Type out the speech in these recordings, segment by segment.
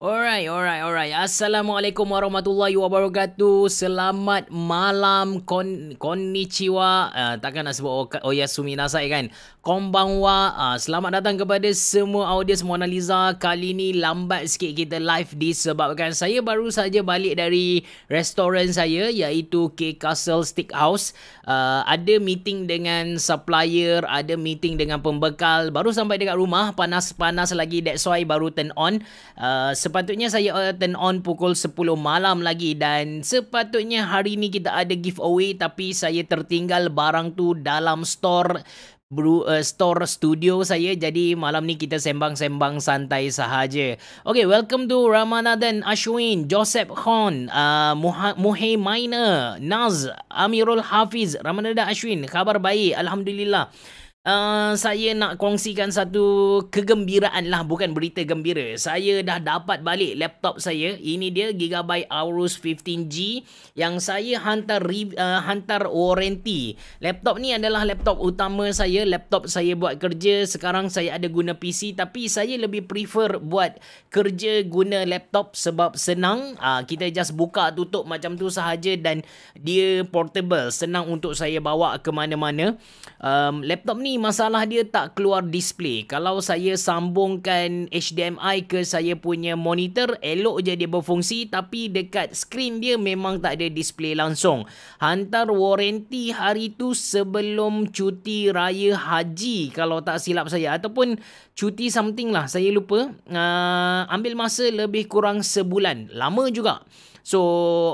Alright, alright, alright. Assalamualaikum warahmatullahi wabarakatuh. Selamat malam. Kon konnichiwa. Uh, takkan nak sebut oka- Oyasumi Nasai kan? Konbangwa. Uh, ah, selamat datang kepada semua audiens Mona Lisa. Kali ni lambat sikit kita live disebabkan saya baru saja balik dari restoran saya iaitu K Castle Steakhouse. Uh, ah, ada meeting dengan supplier, ada meeting dengan pembekal. Baru sampai dekat rumah, panas-panas lagi. That's why baru turn on. Uh, sepatutnya saya turn on pukul 10 malam lagi dan sepatutnya hari ni kita ada giveaway tapi saya tertinggal barang tu dalam store Bru, uh, store studio saya jadi malam ni kita sembang-sembang santai sahaja. Okay, welcome to Ramanadan Ashwin, Joseph Khan, uh, Muha- Miner, Naz, Amirul Hafiz, Ramanadan Ashwin, khabar baik, Alhamdulillah. Uh, saya nak kongsikan satu kegembiraan lah bukan berita gembira Saya dah dapat balik laptop saya Ini dia Gigabyte Aorus 15G Yang saya hantar uh, hantar warranty Laptop ni adalah laptop utama saya Laptop saya buat kerja Sekarang saya ada guna PC Tapi saya lebih prefer buat kerja guna laptop Sebab senang uh, Kita just buka tutup macam tu sahaja Dan dia portable Senang untuk saya bawa ke mana-mana um, Laptop ni ni masalah dia tak keluar display. Kalau saya sambungkan HDMI ke saya punya monitor, elok je dia berfungsi tapi dekat skrin dia memang tak ada display langsung. Hantar warranty hari tu sebelum cuti raya haji kalau tak silap saya. Ataupun cuti something lah, saya lupa. Uh, ambil masa lebih kurang sebulan. Lama juga. So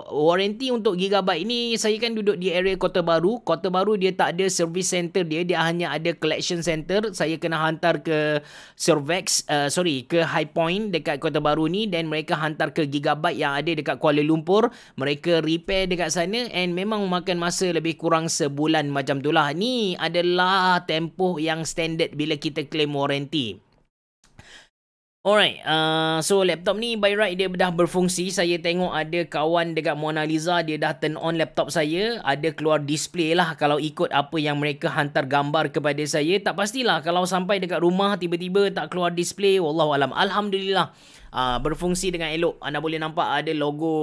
warranty untuk Gigabyte ni saya kan duduk di area Kota Baru. Kota Baru dia tak ada service center dia, dia hanya ada collection center. Saya kena hantar ke Servex, uh, sorry, ke High Point dekat Kota Baru ni dan mereka hantar ke Gigabyte yang ada dekat Kuala Lumpur. Mereka repair dekat sana and memang makan masa lebih kurang sebulan macam itulah. Ni adalah tempoh yang standard bila kita claim warranty. Alright, uh, so laptop ni by right dia dah berfungsi. Saya tengok ada kawan dekat Mona Lisa, dia dah turn on laptop saya. Ada keluar display lah kalau ikut apa yang mereka hantar gambar kepada saya. Tak pastilah kalau sampai dekat rumah tiba-tiba tak keluar display. Wallahualam, Alhamdulillah. Uh, berfungsi dengan elok. Anda boleh nampak ada logo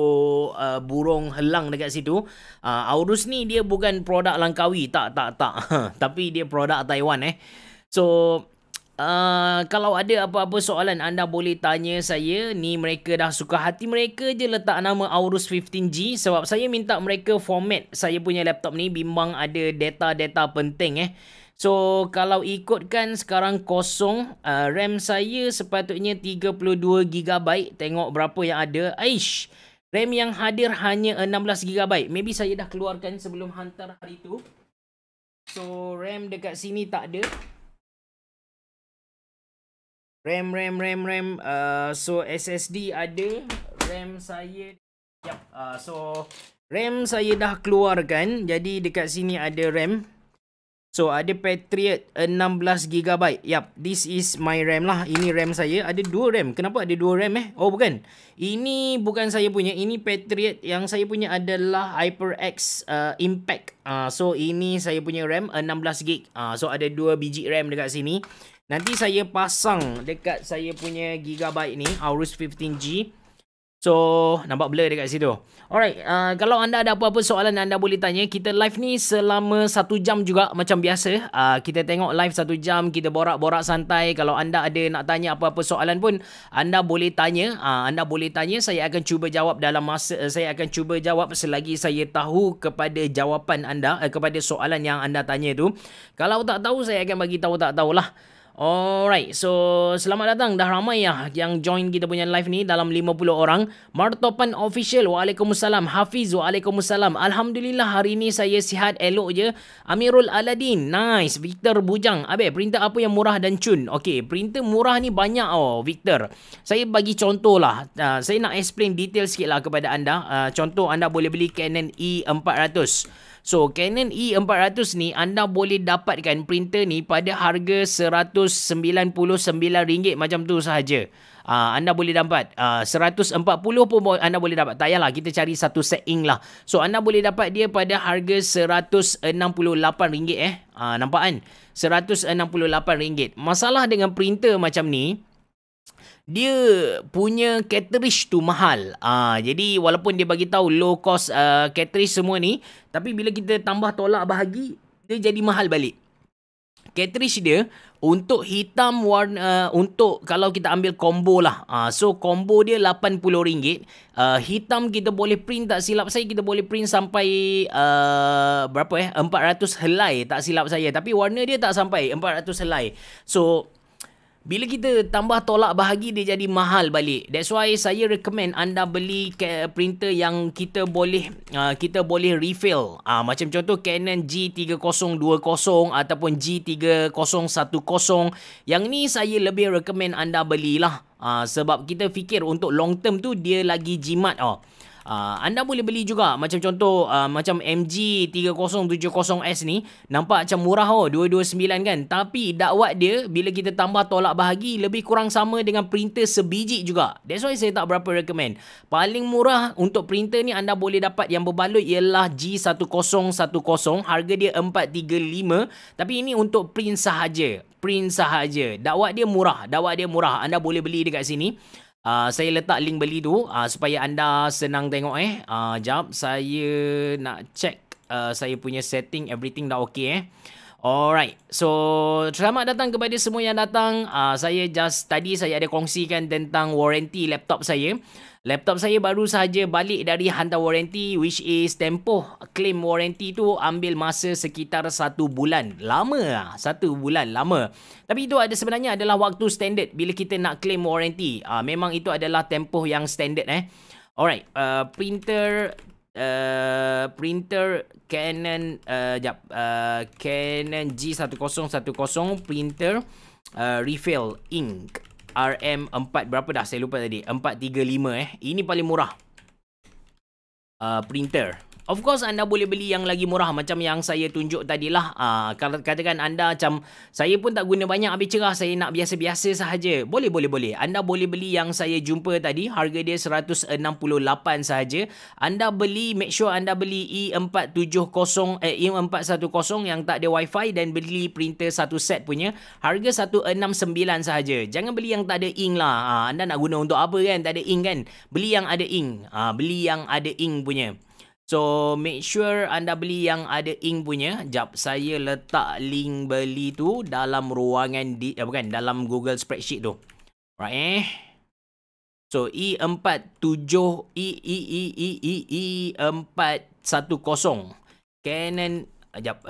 uh, burung helang dekat situ. Uh, ah, Aorus ni dia bukan produk Langkawi. Tak, tak, tak. Tapi dia produk Taiwan eh. So, Ah, kalau ada apa-apa soalan anda boleh tanya saya ni mereka dah suka hati mereka je letak nama Aorus 15G sebab saya minta mereka format saya punya laptop ni bimbang ada data-data penting eh So kalau ikutkan sekarang kosong uh, RAM saya sepatutnya 32GB Tengok berapa yang ada Aish RAM yang hadir hanya 16GB Maybe saya dah keluarkan sebelum hantar hari tu So RAM dekat sini tak ada RAM, RAM, RAM, RAM. Uh, so, SSD ada. RAM saya... Yep. Uh, so, RAM saya dah keluarkan. Jadi, dekat sini ada RAM. So, ada Patriot 16GB. Yap, this is my RAM lah. Ini RAM saya. Ada dua RAM. Kenapa ada dua RAM eh? Oh, bukan. Ini bukan saya punya. Ini Patriot yang saya punya adalah HyperX uh, Impact. Uh, so, ini saya punya RAM 16GB. Uh, so, ada dua biji RAM dekat sini. Nanti saya pasang dekat saya punya Gigabyte ni, Aorus 15G. So, nampak blur dekat situ. Alright, uh, kalau anda ada apa-apa soalan anda boleh tanya. Kita live ni selama satu jam juga macam biasa. Uh, kita tengok live satu jam, kita borak-borak santai. Kalau anda ada nak tanya apa-apa soalan pun, anda boleh tanya. Uh, anda boleh tanya, saya akan cuba jawab dalam masa. Uh, saya akan cuba jawab selagi saya tahu kepada jawapan anda, uh, kepada soalan yang anda tanya tu. Kalau tak tahu, saya akan bagi tahu tak tahulah. lah. Alright, so selamat datang dah ramai ya yang join kita punya live ni dalam 50 orang. Martopan official, waalaikumsalam. Hafiz, waalaikumsalam. Alhamdulillah hari ni saya sihat elok je. Amirul Aladin, nice. Victor Bujang. Abe, printer apa yang murah dan cun? Okay, printer murah ni banyak oh, Victor. Saya bagi contoh lah. Uh, saya nak explain detail sikit lah kepada anda. Uh, contoh anda boleh beli Canon E400. So Canon E400 ni anda boleh dapatkan printer ni pada harga RM199 macam tu sahaja. Uh, anda boleh dapat ah, uh, 140 pun anda boleh dapat tak payahlah kita cari satu set ink lah so anda boleh dapat dia pada harga RM168 eh uh, nampak kan RM168 masalah dengan printer macam ni dia punya catering tu mahal. Ah uh, jadi walaupun dia bagi tahu low cost uh, ah, catering semua ni, tapi bila kita tambah tolak bahagi, dia jadi mahal balik. Catering dia untuk hitam warna uh, untuk kalau kita ambil combo lah. Uh, so combo dia RM80. Uh, hitam kita boleh print tak silap saya kita boleh print sampai uh, berapa eh 400 helai tak silap saya tapi warna dia tak sampai 400 helai. So bila kita tambah tolak bahagi dia jadi mahal balik. That's why saya recommend anda beli printer yang kita boleh uh, kita boleh refill. Uh, macam contoh Canon G3020 ataupun G3010. Yang ni saya lebih recommend anda belilah. Uh, sebab kita fikir untuk long term tu dia lagi jimat. Oh. Uh, anda boleh beli juga macam contoh uh, macam MG3070S ni nampak macam murah oh 229 kan tapi dakwat dia bila kita tambah tolak bahagi lebih kurang sama dengan printer sebiji juga that's why saya tak berapa recommend paling murah untuk printer ni anda boleh dapat yang berbalut ialah G1010 harga dia 435 tapi ini untuk print sahaja print sahaja dakwat dia murah dakwat dia murah anda boleh beli dekat sini Uh, saya letak link beli tu uh, supaya anda senang tengok eh. Uh, jap saya nak check uh, saya punya setting everything dah okey. eh. Alright, so selamat datang kepada semua yang datang. Uh, saya just tadi saya ada kongsikan tentang warranty laptop saya. Laptop saya baru sahaja balik dari hantar warranty which is tempoh claim warranty tu ambil masa sekitar satu bulan. Lama lah, satu bulan lama. Tapi itu ada sebenarnya adalah waktu standard bila kita nak claim warranty. Uh, memang itu adalah tempoh yang standard eh. Alright, uh, printer uh, printer Canon uh, jap, uh, Canon G1010 printer uh, refill ink RM4 berapa dah saya lupa tadi 435 eh ini paling murah uh, printer Of course anda boleh beli yang lagi murah macam yang saya tunjuk tadi lah. uh, ah, katakan anda macam saya pun tak guna banyak habis cerah saya nak biasa-biasa sahaja. Boleh boleh boleh. Anda boleh beli yang saya jumpa tadi harga dia 168 sahaja. Anda beli make sure anda beli E470 eh E410 yang tak ada wifi dan beli printer satu set punya harga 169 sahaja. Jangan beli yang tak ada ink lah. Uh, anda nak guna untuk apa kan? Tak ada ink kan? Beli yang ada ink. uh, beli yang ada ink punya. So make sure anda beli yang ada ink punya. Jap saya letak link beli tu dalam ruangan di eh, bukan dalam Google spreadsheet tu. Right eh. So E47 E E E E E E E 410 Canon eh, jap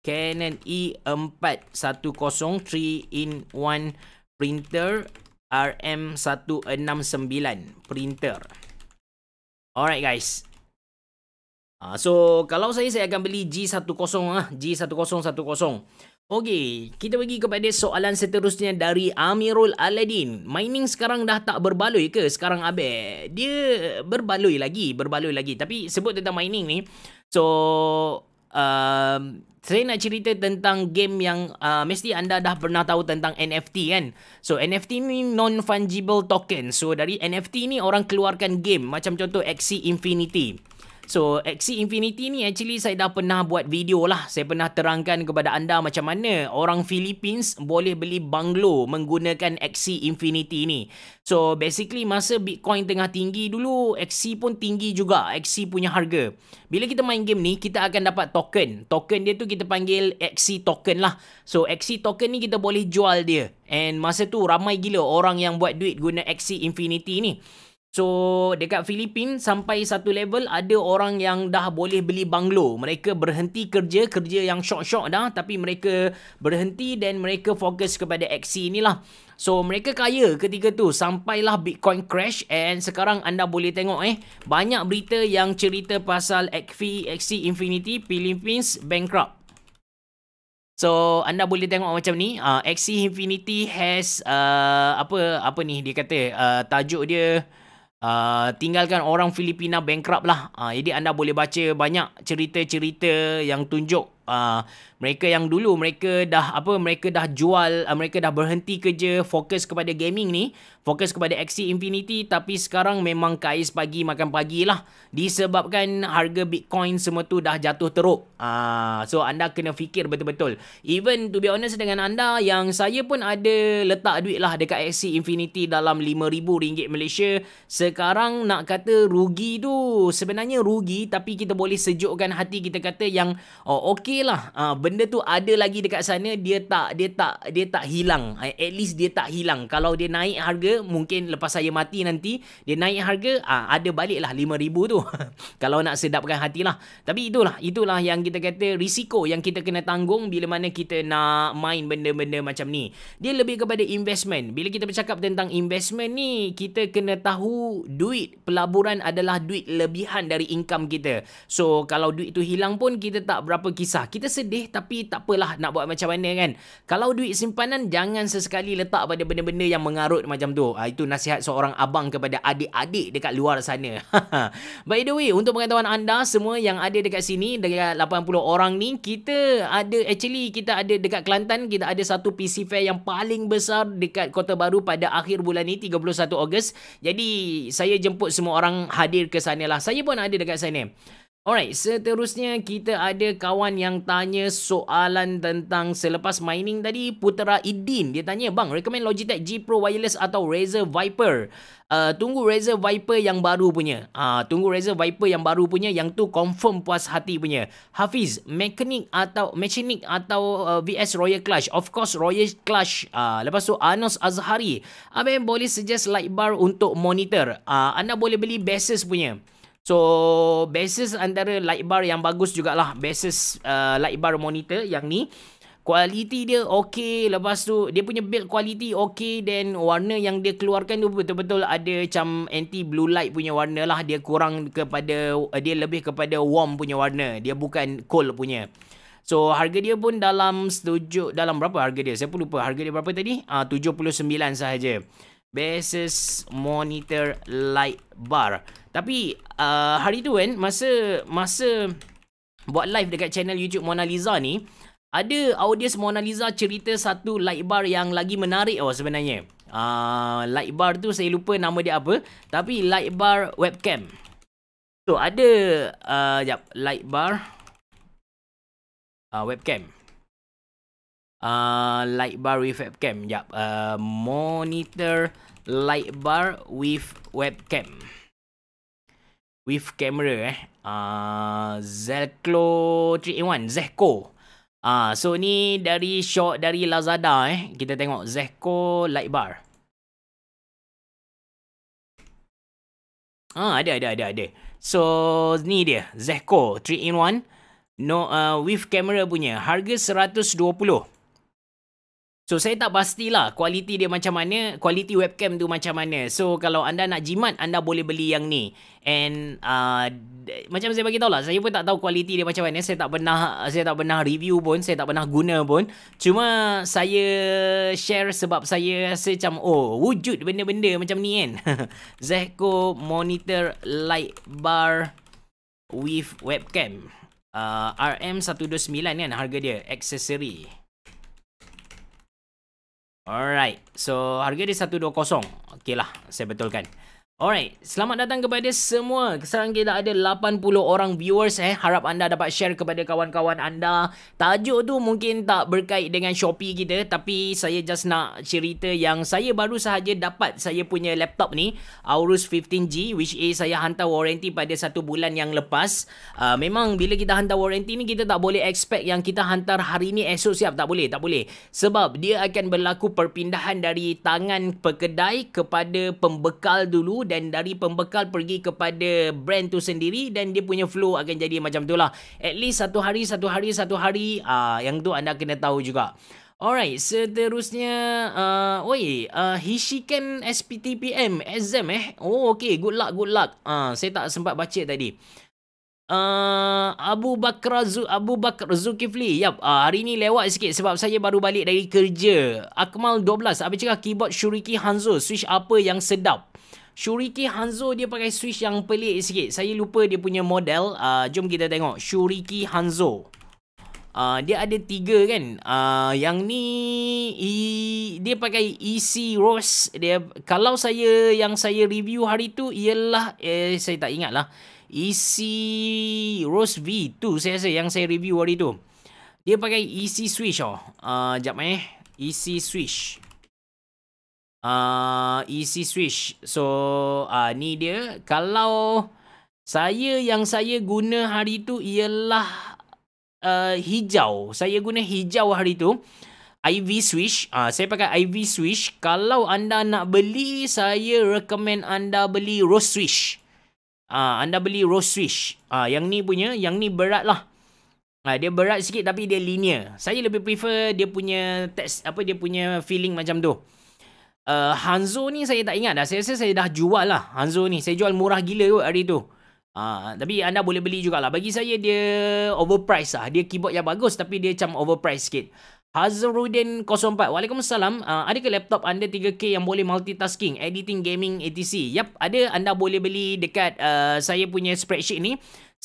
Canon E410 3 in 1 printer RM169 printer. Alright guys, Ha, so, kalau saya, saya akan beli G10 lah. G1010. Okey, kita pergi kepada soalan seterusnya dari Amirul Aladin. Mining sekarang dah tak berbaloi ke sekarang Abel? Dia berbaloi lagi, berbaloi lagi. Tapi sebut tentang mining ni. So, um, saya nak cerita tentang game yang uh, mesti anda dah pernah tahu tentang NFT kan. So NFT ni non-fungible token. So dari NFT ni orang keluarkan game macam contoh Axie Infinity. So, XC Infinity ni actually saya dah pernah buat video lah. Saya pernah terangkan kepada anda macam mana orang Philippines boleh beli banglo menggunakan XC Infinity ni. So, basically masa Bitcoin tengah tinggi dulu, XC pun tinggi juga. XC punya harga. Bila kita main game ni, kita akan dapat token. Token dia tu kita panggil XC token lah. So, XC token ni kita boleh jual dia. And masa tu ramai gila orang yang buat duit guna XC Infinity ni. So dekat Filipin sampai satu level ada orang yang dah boleh beli banglo. Mereka berhenti kerja, kerja yang shock-shock dah tapi mereka berhenti dan mereka fokus kepada aksi inilah. So mereka kaya ketika tu sampailah Bitcoin crash and sekarang anda boleh tengok eh banyak berita yang cerita pasal Akfi Aksi Infinity Philippines bankrupt. So anda boleh tengok macam ni, uh, ah, Axie Infinity has uh, apa apa ni dia kata uh, tajuk dia Ah, tinggalkan orang Filipina bankrupt lah. Uh, jadi anda boleh baca banyak cerita-cerita yang tunjuk uh, mereka yang dulu mereka dah apa mereka dah jual uh, mereka dah berhenti kerja fokus kepada gaming ni fokus kepada XC Infinity tapi sekarang memang kais pagi makan pagi lah disebabkan harga Bitcoin semua tu dah jatuh teruk ah so anda kena fikir betul-betul even to be honest dengan anda yang saya pun ada letak duit lah dekat XC Infinity dalam RM5,000 Malaysia sekarang nak kata rugi tu sebenarnya rugi tapi kita boleh sejukkan hati kita kata yang oh, okey lah ah, benda tu ada lagi dekat sana dia tak dia tak dia tak hilang eh, at least dia tak hilang kalau dia naik harga mungkin lepas saya mati nanti dia naik harga ah ha, ada baliklah 5000 tu kalau nak sedapkan hatilah tapi itulah itulah yang kita kata risiko yang kita kena tanggung bila mana kita nak main benda-benda macam ni dia lebih kepada investment bila kita bercakap tentang investment ni kita kena tahu duit pelaburan adalah duit lebihan dari income kita so kalau duit tu hilang pun kita tak berapa kisah kita sedih tapi tak apalah nak buat macam mana kan. Kalau duit simpanan jangan sesekali letak pada benda-benda yang mengarut macam tu. Ha, itu nasihat seorang abang kepada adik-adik dekat luar sana. By the way, untuk pengetahuan anda semua yang ada dekat sini dekat 80 orang ni, kita ada actually kita ada dekat Kelantan, kita ada satu PC fair yang paling besar dekat Kota Baru pada akhir bulan ni 31 Ogos. Jadi saya jemput semua orang hadir ke sana lah. Saya pun ada dekat sana. Alright, seterusnya kita ada kawan yang tanya soalan tentang selepas mining tadi, Putera Idin. Dia tanya, bang, recommend Logitech G Pro Wireless atau Razer Viper? Uh, tunggu Razer Viper yang baru punya. Uh, tunggu Razer Viper yang baru punya, yang tu confirm puas hati punya. Hafiz, Mechanic atau Mechanic atau uh, VS Royal Clash? Of course, Royal Clash. Uh, lepas tu, Anos Azhari. Abang boleh suggest light bar untuk monitor. Uh, anda boleh beli Basis punya. So basis antara light bar yang bagus jugalah basis uh, light bar monitor yang ni kualiti dia okey lepas tu dia punya build quality okey then warna yang dia keluarkan tu betul-betul ada macam anti blue light punya warna lah dia kurang kepada uh, dia lebih kepada warm punya warna dia bukan cold punya So harga dia pun dalam setuju dalam berapa harga dia? Saya pun lupa harga dia berapa tadi? Ah uh, 79 sahaja basis monitor light bar. Tapi uh, hari tu kan masa masa buat live dekat channel YouTube Mona Lisa ni ada audio Mona Lisa cerita satu light bar yang lagi menarik oh sebenarnya. Uh, light bar tu saya lupa nama dia apa tapi light bar webcam. So ada uh, jap light bar uh, webcam uh, light bar with webcam. Jap. Uh, monitor light bar with webcam. With camera eh. Uh, Zelklo 3-in-1. Zeko. Ah, uh, so ni dari shot dari Lazada eh. Kita tengok Zeko light bar. Ah, uh, ada ada ada ada. So ni dia Zeko 3-in-1. No uh, with camera punya. Harga 120. So saya tak pastilah kualiti dia macam mana, kualiti webcam tu macam mana. So kalau anda nak jimat, anda boleh beli yang ni. And uh, macam saya bagi tahu lah, saya pun tak tahu kualiti dia macam mana. Saya tak pernah saya tak pernah review pun, saya tak pernah guna pun. Cuma saya share sebab saya rasa macam oh, wujud benda-benda macam ni kan. Zeko monitor light bar with webcam. Uh, RM129 kan harga dia, aksesori. Alright, so harga dia 120. lah, saya betulkan. Alright, selamat datang kepada semua. Sekarang kita ada 80 orang viewers eh. Harap anda dapat share kepada kawan-kawan anda. Tajuk tu mungkin tak berkait dengan Shopee kita. Tapi saya just nak cerita yang saya baru sahaja dapat saya punya laptop ni. Aorus 15G which is saya hantar warranty pada satu bulan yang lepas. Uh, memang bila kita hantar warranty ni kita tak boleh expect yang kita hantar hari ni esok siap. Tak boleh, tak boleh. Sebab dia akan berlaku perpindahan dari tangan pekedai kepada pembekal dulu dan dari pembekal pergi kepada brand tu sendiri dan dia punya flow akan jadi macam tu lah. At least satu hari, satu hari, satu hari uh, yang tu anda kena tahu juga. Alright, seterusnya, uh, oi, uh, Hishiken SPTPM, exam eh. Oh, okay, good luck, good luck. Uh, saya tak sempat baca tadi. Uh, Abu Bakar Zu, Abu Bakar Zulkifli. Yap, uh, hari ni lewat sikit sebab saya baru balik dari kerja. Akmal 12, apa cakap keyboard Shuriki Hanzo, switch apa yang sedap? Shuriki Hanzo dia pakai switch yang pelik sikit. Saya lupa dia punya model. Uh, jom kita tengok. Shuriki Hanzo. Uh, dia ada tiga kan. Uh, yang ni e, dia pakai EC Rose. Dia, kalau saya yang saya review hari tu ialah eh, saya tak ingat lah. EC Rose V2 saya rasa yang saya review hari tu. Dia pakai EC switch oh. Uh, jap eh. EC switch uh, easy switch. So uh, ni dia. Kalau saya yang saya guna hari tu ialah uh, hijau. Saya guna hijau hari tu. IV switch. Uh, saya pakai IV switch. Kalau anda nak beli, saya recommend anda beli rose switch. Ah, anda beli rose switch. Ah, yang ni punya, yang ni berat lah. Uh, dia berat sikit tapi dia linear. Saya lebih prefer dia punya text apa dia punya feeling macam tu uh, Hanzo ni saya tak ingat dah. Saya rasa saya dah jual lah Hanzo ni. Saya jual murah gila kot hari tu. Uh, tapi anda boleh beli jugalah. Bagi saya dia overpriced lah. Dia keyboard yang bagus tapi dia macam overpriced sikit. Hazrudin04. Waalaikumsalam. Uh, ha, ke laptop anda 3K yang boleh multitasking? Editing, gaming, etc. Yap, ada. Anda boleh beli dekat uh, saya punya spreadsheet ni.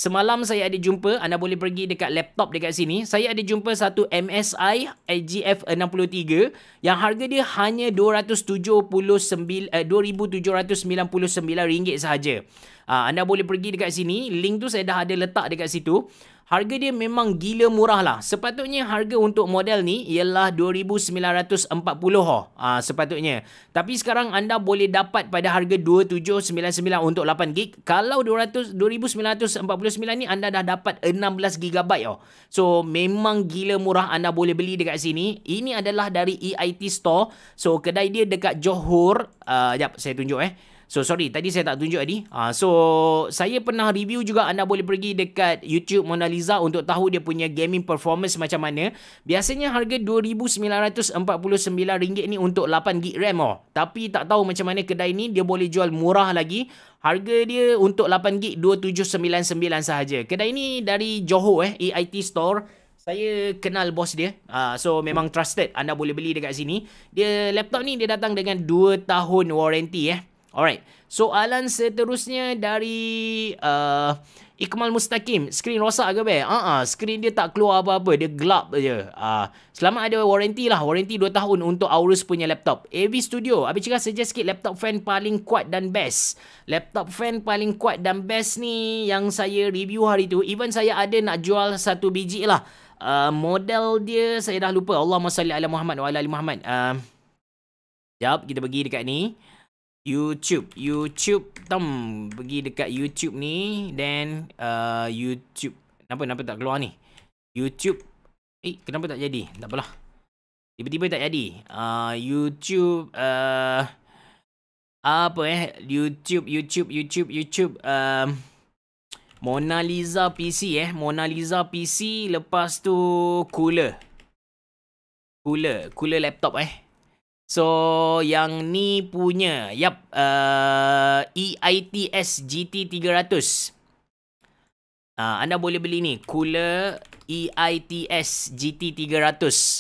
Semalam saya ada jumpa, anda boleh pergi dekat laptop dekat sini. Saya ada jumpa satu MSI igf 63 yang harga dia hanya RM2,799 eh, sahaja. Uh, anda boleh pergi dekat sini. Link tu saya dah ada letak dekat situ. Harga dia memang gila murah lah. Sepatutnya harga untuk model ni ialah RM2,940. Oh. Ha, sepatutnya. Tapi sekarang anda boleh dapat pada harga RM2,799 untuk 8GB. Kalau RM2,949 ni anda dah dapat 16GB. Oh. So memang gila murah anda boleh beli dekat sini. Ini adalah dari EIT Store. So kedai dia dekat Johor. Uh, jap, saya tunjuk eh. So sorry tadi saya tak tunjuk tadi. uh, ah, so saya pernah review juga anda boleh pergi dekat YouTube Mona Lisa untuk tahu dia punya gaming performance macam mana. Biasanya harga RM2949 ni untuk 8GB RAM oh. Tapi tak tahu macam mana kedai ni dia boleh jual murah lagi. Harga dia untuk 8GB 2799 sahaja. Kedai ni dari Johor eh EIT Store. Saya kenal bos dia. Uh, so memang trusted. Anda boleh beli dekat sini. Dia laptop ni dia datang dengan 2 tahun warranty eh. Alright, soalan seterusnya dari uh, Ikmal Mustaqim. Screen rosak ke, Ben? Haa, ah, uh-uh, screen dia tak keluar apa-apa. Dia gelap je. Uh, selamat ada waranti lah. Waranti 2 tahun untuk Aorus punya laptop. AV Studio, habis cakap suggest sikit laptop fan paling kuat dan best. Laptop fan paling kuat dan best ni yang saya review hari tu. Even saya ada nak jual satu biji lah. Uh, model dia saya dah lupa. Allah salli ala Muhammad wa ala kita pergi dekat ni. YouTube YouTube Tom Pergi dekat YouTube ni Then uh, YouTube Kenapa kenapa tak keluar ni YouTube Eh kenapa tak jadi Tak apalah Tiba-tiba tak jadi uh, YouTube uh, Apa eh YouTube YouTube YouTube YouTube um, Mona Lisa PC eh Mona Lisa PC Lepas tu Cooler Cooler Cooler laptop eh So yang ni punya yap uh, EITS GT300. Uh, ah, anda boleh beli ni cooler EITS GT300.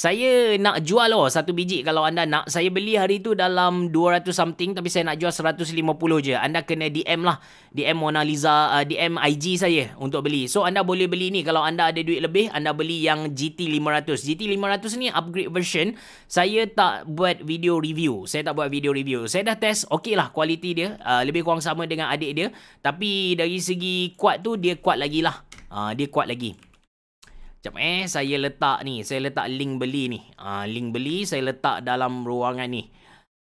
Saya nak jual loh satu biji kalau anda nak. Saya beli hari tu dalam 200 something tapi saya nak jual 150 je. Anda kena DM lah. DM Mona Lisa, uh, DM IG saya untuk beli. So anda boleh beli ni kalau anda ada duit lebih, anda beli yang GT500. GT500 ni upgrade version. Saya tak buat video review. Saya tak buat video review. Saya dah test, okey lah kualiti dia. Uh, lebih kurang sama dengan adik dia. Tapi dari segi kuat tu, dia kuat lagi lah. Uh, dia kuat lagi. Macam eh saya letak ni, saya letak link beli ni. Uh, link beli saya letak dalam ruangan ni.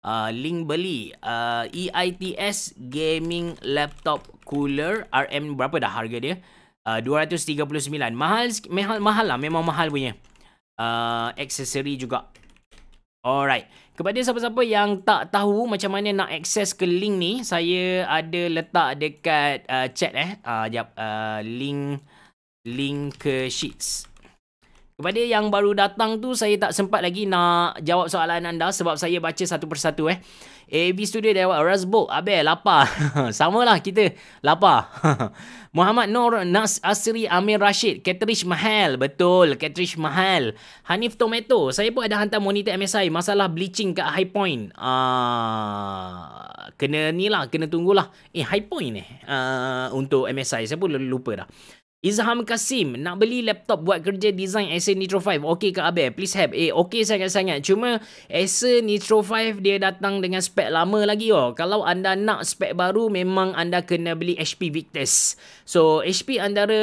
Uh, link beli uh, ah, EITS Gaming Laptop Cooler RM berapa dah harga dia? Uh, 239. Mahal, mahal mahal lah, memang mahal punya. Uh, aksesori juga. Alright. Kepada siapa-siapa yang tak tahu macam mana nak akses ke link ni, saya ada letak dekat uh, chat eh. Uh, jap, uh, link link ke sheets. Kepada yang baru datang tu saya tak sempat lagi nak jawab soalan anda sebab saya baca satu persatu eh. AB Studio dia buat Razbo Abel lapar. Sama lah kita lapar. Muhammad Nur Nas Asri Amir Rashid Catrish Mahal betul Catrish Mahal Hanif Tomato saya pun ada hantar monitor MSI masalah bleaching kat high point uh, kena ni lah kena tunggulah eh high point eh uh, untuk MSI saya pun lupa dah Izham Kasim nak beli laptop buat kerja design Acer Nitro 5. Okey ke Abel? Please help. Eh, okey sangat-sangat. Cuma Acer Nitro 5 dia datang dengan spek lama lagi. Oh. Kalau anda nak spek baru, memang anda kena beli HP Victus. So, HP antara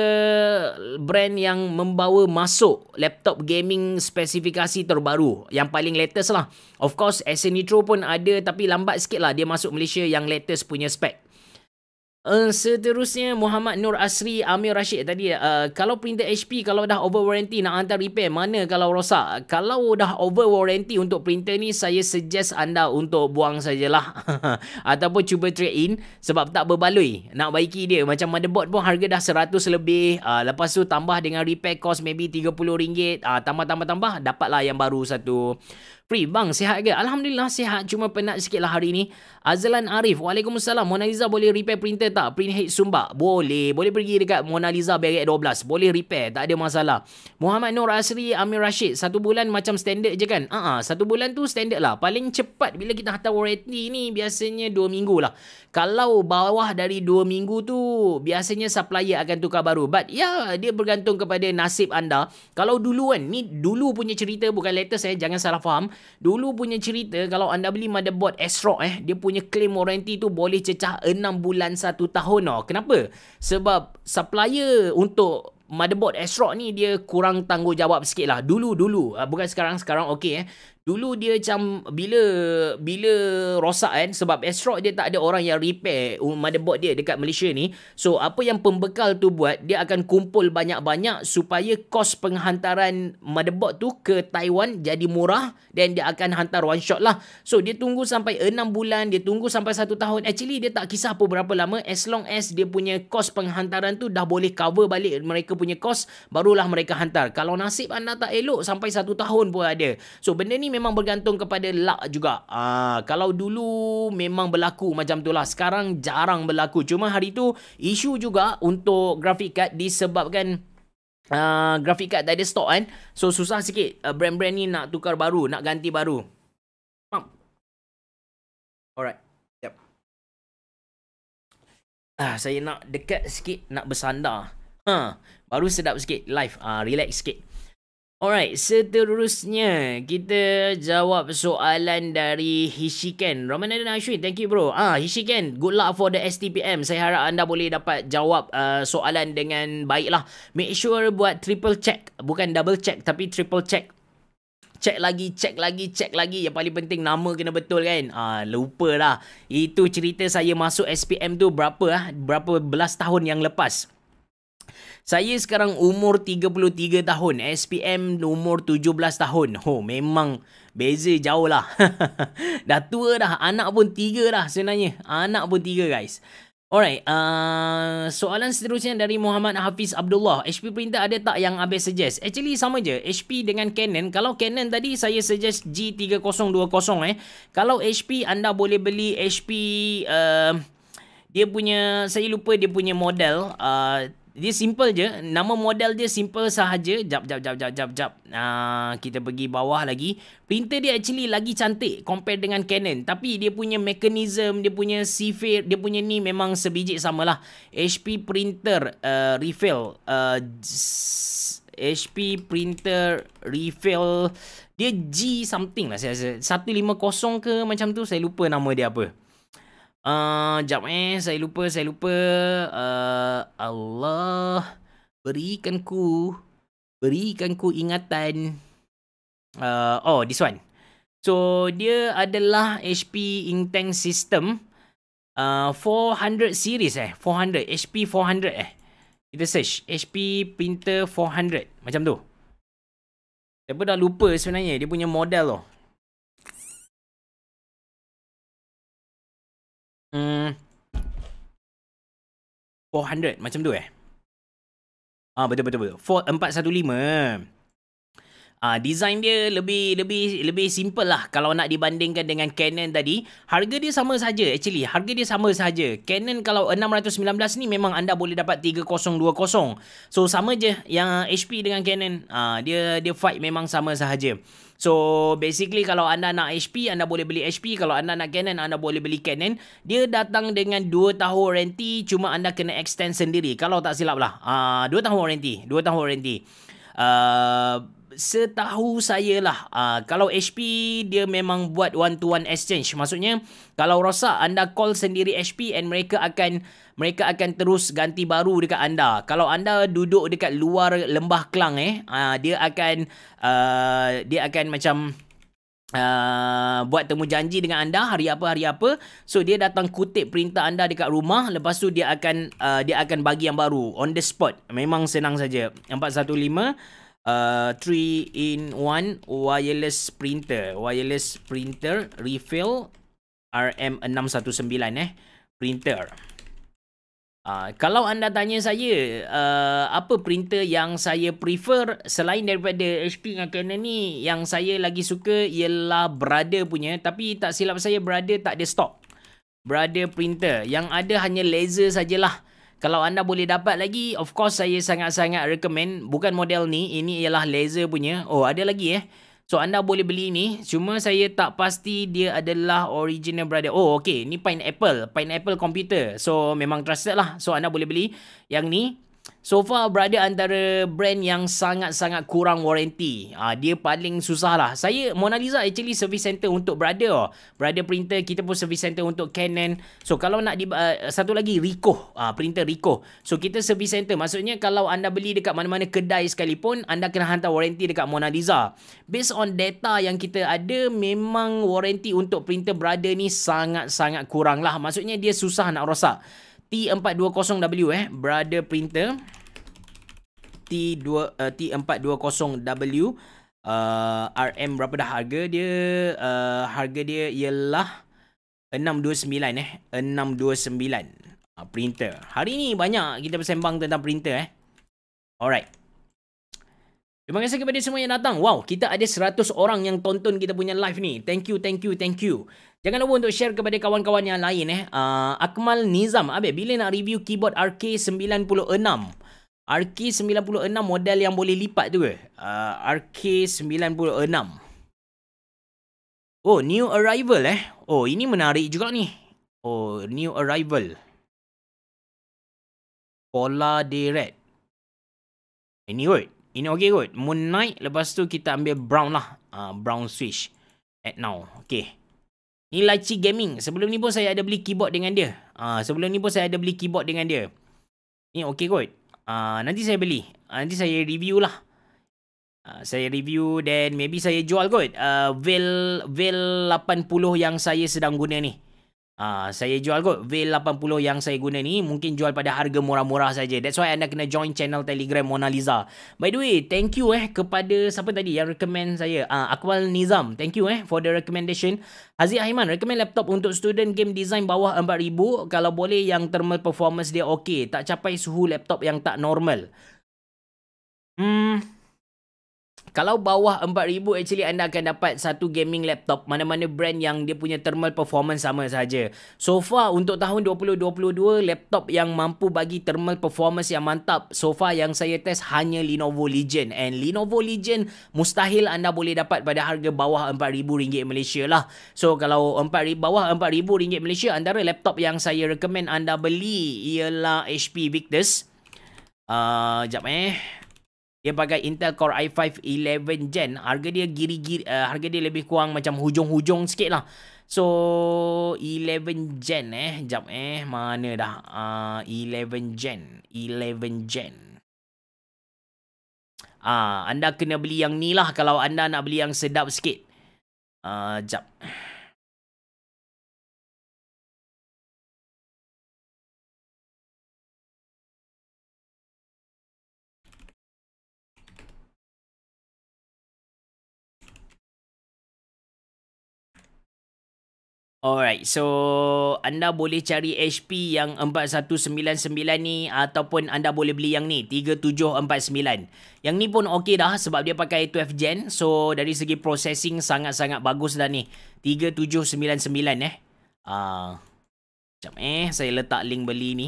brand yang membawa masuk laptop gaming spesifikasi terbaru. Yang paling latest lah. Of course, Acer Nitro pun ada tapi lambat sikit lah dia masuk Malaysia yang latest punya spek. Uh, seterusnya Muhammad Nur Asri Amir Rashid tadi uh, kalau printer HP kalau dah over warranty nak hantar repair mana kalau rosak kalau dah over warranty untuk printer ni saya suggest anda untuk buang sajalah ataupun cuba trade in sebab tak berbaloi nak baiki dia macam motherboard pun harga dah 100 lebih uh, lepas tu tambah dengan repair cost maybe RM30 uh, tambah-tambah-tambah dapatlah yang baru satu Free bang sihat ke? Alhamdulillah sihat cuma penat sikit lah hari ni. Azlan Arif, Waalaikumsalam. Mona Lisa boleh repair printer tak? Print head sumba. Boleh. Boleh pergi dekat Mona Lisa Beret 12. Boleh repair. Tak ada masalah. Muhammad Nur Asri, Amir Rashid. Satu bulan macam standard je kan? Ah, uh-huh. satu bulan tu standard lah. Paling cepat bila kita hantar warranty ni biasanya dua minggu lah kalau bawah dari 2 minggu tu biasanya supplier akan tukar baru but ya yeah, dia bergantung kepada nasib anda kalau dulu kan ni dulu punya cerita bukan latest saya eh, jangan salah faham dulu punya cerita kalau anda beli motherboard ASRock eh dia punya claim warranty tu boleh cecah 6 bulan 1 tahun oh. kenapa sebab supplier untuk motherboard ASRock ni dia kurang tanggungjawab sikit lah. Dulu, dulu. Ah, bukan sekarang, sekarang okey eh. Dulu dia macam bila bila rosak kan sebab Astro dia tak ada orang yang repair um, motherboard dia dekat Malaysia ni. So apa yang pembekal tu buat dia akan kumpul banyak-banyak supaya kos penghantaran motherboard tu ke Taiwan jadi murah dan dia akan hantar one shot lah. So dia tunggu sampai 6 bulan, dia tunggu sampai 1 tahun. Actually dia tak kisah apa berapa lama as long as dia punya kos penghantaran tu dah boleh cover balik mereka punya kos barulah mereka hantar. Kalau nasib anda tak elok sampai 1 tahun pun ada. So benda ni memang bergantung kepada luck juga. Ah, kalau dulu memang berlaku macam tu lah. Sekarang jarang berlaku. Cuma hari tu isu juga untuk grafik card disebabkan Uh, ah, grafik card tak ada stock kan So susah sikit uh, Brand-brand ni nak tukar baru Nak ganti baru Pump. Alright Yep Ah, Saya nak dekat sikit Nak bersandar huh. Ha, baru sedap sikit Live ah Relax sikit Alright, seterusnya kita jawab soalan dari Hishiken. Ramanadan Ashwin, thank you bro. Ah, Hishiken, good luck for the STPM. Saya harap anda boleh dapat jawab uh, soalan dengan baiklah. Make sure buat triple check. Bukan double check, tapi triple check. Check lagi, check lagi, check lagi. Yang paling penting nama kena betul kan. Ah, lupa lah. Itu cerita saya masuk SPM tu berapa ah? Berapa belas tahun yang lepas. Saya sekarang umur 33 tahun, SPM umur 17 tahun. Oh, memang beza jauh lah. dah tua dah, anak pun tiga dah sebenarnya. Anak pun tiga guys. Alright, uh, soalan seterusnya dari Muhammad Hafiz Abdullah. HP printer ada tak yang Abis suggest? Actually sama je, HP dengan Canon. Kalau Canon tadi saya suggest G3020 eh. Kalau HP anda boleh beli HP... Uh, dia punya, saya lupa dia punya model. Uh, dia simple je nama model dia simple sahaja jap jap jap jap jap jap uh, kita pergi bawah lagi printer dia actually lagi cantik compare dengan Canon tapi dia punya mekanisme, dia punya sifir dia punya ni memang sebiji lah. HP printer uh, refill uh, HP printer refill dia G something lah saya rasa 150 ke macam tu saya lupa nama dia apa Uh, jap eh, saya lupa, saya lupa. Uh, Allah berikan ku, berikan ku ingatan. Uh, oh, this one. So, dia adalah HP Intang System uh, 400 series eh. 400, HP 400 eh. Kita search. HP Printer 400. Macam tu. Saya dah lupa sebenarnya dia punya model tu. 400 hmm. macam tu eh. Ah betul betul betul. 415. Uh, ah, design dia lebih lebih lebih simple lah kalau nak dibandingkan dengan Canon tadi. Harga dia sama saja actually. Harga dia sama saja. Canon kalau 619 ni memang anda boleh dapat 3020. So sama je yang HP dengan Canon. Uh, dia dia fight memang sama saja. So basically kalau anda nak HP anda boleh beli HP kalau anda nak Canon anda boleh beli Canon dia datang dengan 2 tahun warranty cuma anda kena extend sendiri kalau tak silap lah uh, ah, 2 tahun warranty 2 tahun warranty uh, setahu saya lah uh, kalau HP dia memang buat one to one exchange maksudnya kalau rosak anda call sendiri HP and mereka akan mereka akan terus ganti baru dekat anda. Kalau anda duduk dekat luar lembah Kelang eh, uh, dia akan uh, dia akan macam Uh, buat temu janji dengan anda hari apa hari apa so dia datang kutip perintah anda dekat rumah lepas tu dia akan uh, dia akan bagi yang baru on the spot memang senang saja 415 uh, 3 in 1 wireless printer wireless printer refill RM619 eh printer Uh, kalau anda tanya saya uh, apa printer yang saya prefer selain daripada HP dengan Canon ni yang saya lagi suka ialah Brother punya tapi tak silap saya Brother tak ada stock Brother printer yang ada hanya laser sajalah kalau anda boleh dapat lagi of course saya sangat-sangat recommend bukan model ni ini ialah laser punya oh ada lagi eh So anda boleh beli ni Cuma saya tak pasti dia adalah original brother Oh okay ni pineapple Pineapple computer So memang trusted lah So anda boleh beli Yang ni So far berada antara brand yang sangat-sangat kurang warranty. ha, dia paling susah lah. Saya Mona Lisa actually service center untuk brother. Oh. Brother printer kita pun service center untuk Canon. So kalau nak di, uh, satu lagi Ricoh, ha, printer Ricoh. So kita service center. Maksudnya kalau anda beli dekat mana-mana kedai sekalipun anda kena hantar warranty dekat Mona Lisa. Based on data yang kita ada memang warranty untuk printer brother ni sangat-sangat kurang lah. Maksudnya dia susah nak rosak. T420W eh brother printer T2 uh, T420W uh, RM berapa dah harga dia uh, harga dia ialah 629 eh 629 uh, printer hari ni banyak kita bersembang tentang printer eh alright Terima kasih kepada semua yang datang. Wow, kita ada 100 orang yang tonton kita punya live ni. Thank you, thank you, thank you. Jangan lupa untuk share kepada kawan-kawan yang lain eh. Uh, Akmal Nizam, abe bila nak review keyboard RK96? RK96 model yang boleh lipat tu ke? Ah, uh, RK96. Oh, new arrival eh. Oh, ini menarik juga ni. Oh, new arrival. Pola Direct. Ini anyway. kot. Ini okey kot. Moon naik. Lepas tu kita ambil brown lah. Uh, brown switch. At now. Okey. Ni Laci Gaming. Sebelum ni pun saya ada beli keyboard dengan dia. Uh, sebelum ni pun saya ada beli keyboard dengan dia. Ni okey kot. Uh, nanti saya beli. Uh, nanti saya review lah. Uh, saya review dan maybe saya jual kot. Uh, Veil 80 yang saya sedang guna ni. Uh, Ah, saya jual kot V 80 yang saya guna ni mungkin jual pada harga murah-murah saja. That's why anda kena join channel Telegram Mona Lisa. By the way, thank you eh kepada siapa tadi yang recommend saya. Ah, Akmal Nizam, thank you eh for the recommendation. Haziq Aiman recommend laptop untuk student game design bawah 4000 kalau boleh yang thermal performance dia okay, tak capai suhu laptop yang tak normal. Hmm, kalau bawah 4000 actually anda akan dapat satu gaming laptop mana-mana brand yang dia punya thermal performance sama saja. So far untuk tahun 2022 laptop yang mampu bagi thermal performance yang mantap so far yang saya test hanya Lenovo Legion and Lenovo Legion mustahil anda boleh dapat pada harga bawah RM4000 Malaysia lah. So kalau 4000 bawah RM4000 Malaysia antara laptop yang saya recommend anda beli ialah HP Victus. Ah uh, jap eh dia pakai Intel Core i5 11 gen harga dia giri-giri uh, harga dia lebih kurang macam hujung-hujung sikit lah so 11 gen eh jap eh mana dah uh, ah, 11 gen 11 gen Ah, anda kena beli yang ni lah kalau anda nak beli yang sedap sikit. Uh, jap. Uh, Alright, so anda boleh cari HP yang 4199 ni ataupun anda boleh beli yang ni, 3749. Yang ni pun okey dah sebab dia pakai 12 gen. So, dari segi processing sangat-sangat bagus dah ni. 3799 eh. Ah, uh, Sekejap eh, saya letak link beli ni.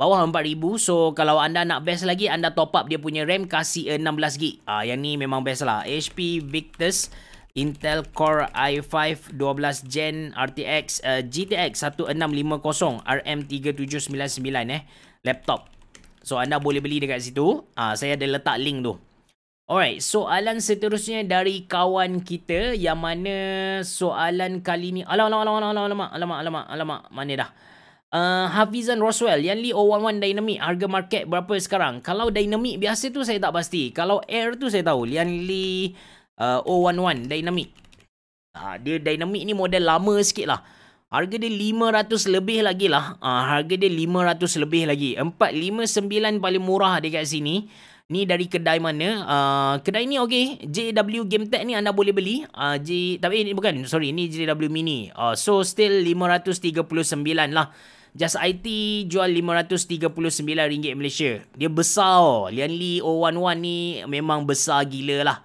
Bawah 4000 so kalau anda nak best lagi, anda top up dia punya RAM, kasih 16GB. Ah, uh, yang ni memang best lah. HP Victus Intel Core i5 12 Gen RTX uh, GTX 1650 RM3799 eh laptop. So anda boleh beli dekat situ. Ah uh, saya ada letak link tu. Alright, soalan seterusnya dari kawan kita yang mana soalan kali ni. Alamak, alamak, alamak, alamak, alamak, alamak, alamak, alamak, mana dah? Uh, Hafizan Roswell, yang Li 11 Dynamic, harga market berapa sekarang? Kalau Dynamic biasa tu saya tak pasti. Kalau Air tu saya tahu. Yang Li... Uh, O11 Dynamic. Uh, dia Dynamic ni model lama sikit lah. Harga dia 500 lebih lagi lah. Uh, harga dia 500 lebih lagi. 459 paling murah ada kat sini. Ni dari kedai mana? Uh, kedai ni okey. JW Game Tech ni anda boleh beli. Uh, J tapi ini bukan. Sorry, ni JW Mini. Uh, so still 539 lah. Just IT jual RM539 Malaysia. Dia besar oh. Lianli 011 ni memang besar gila lah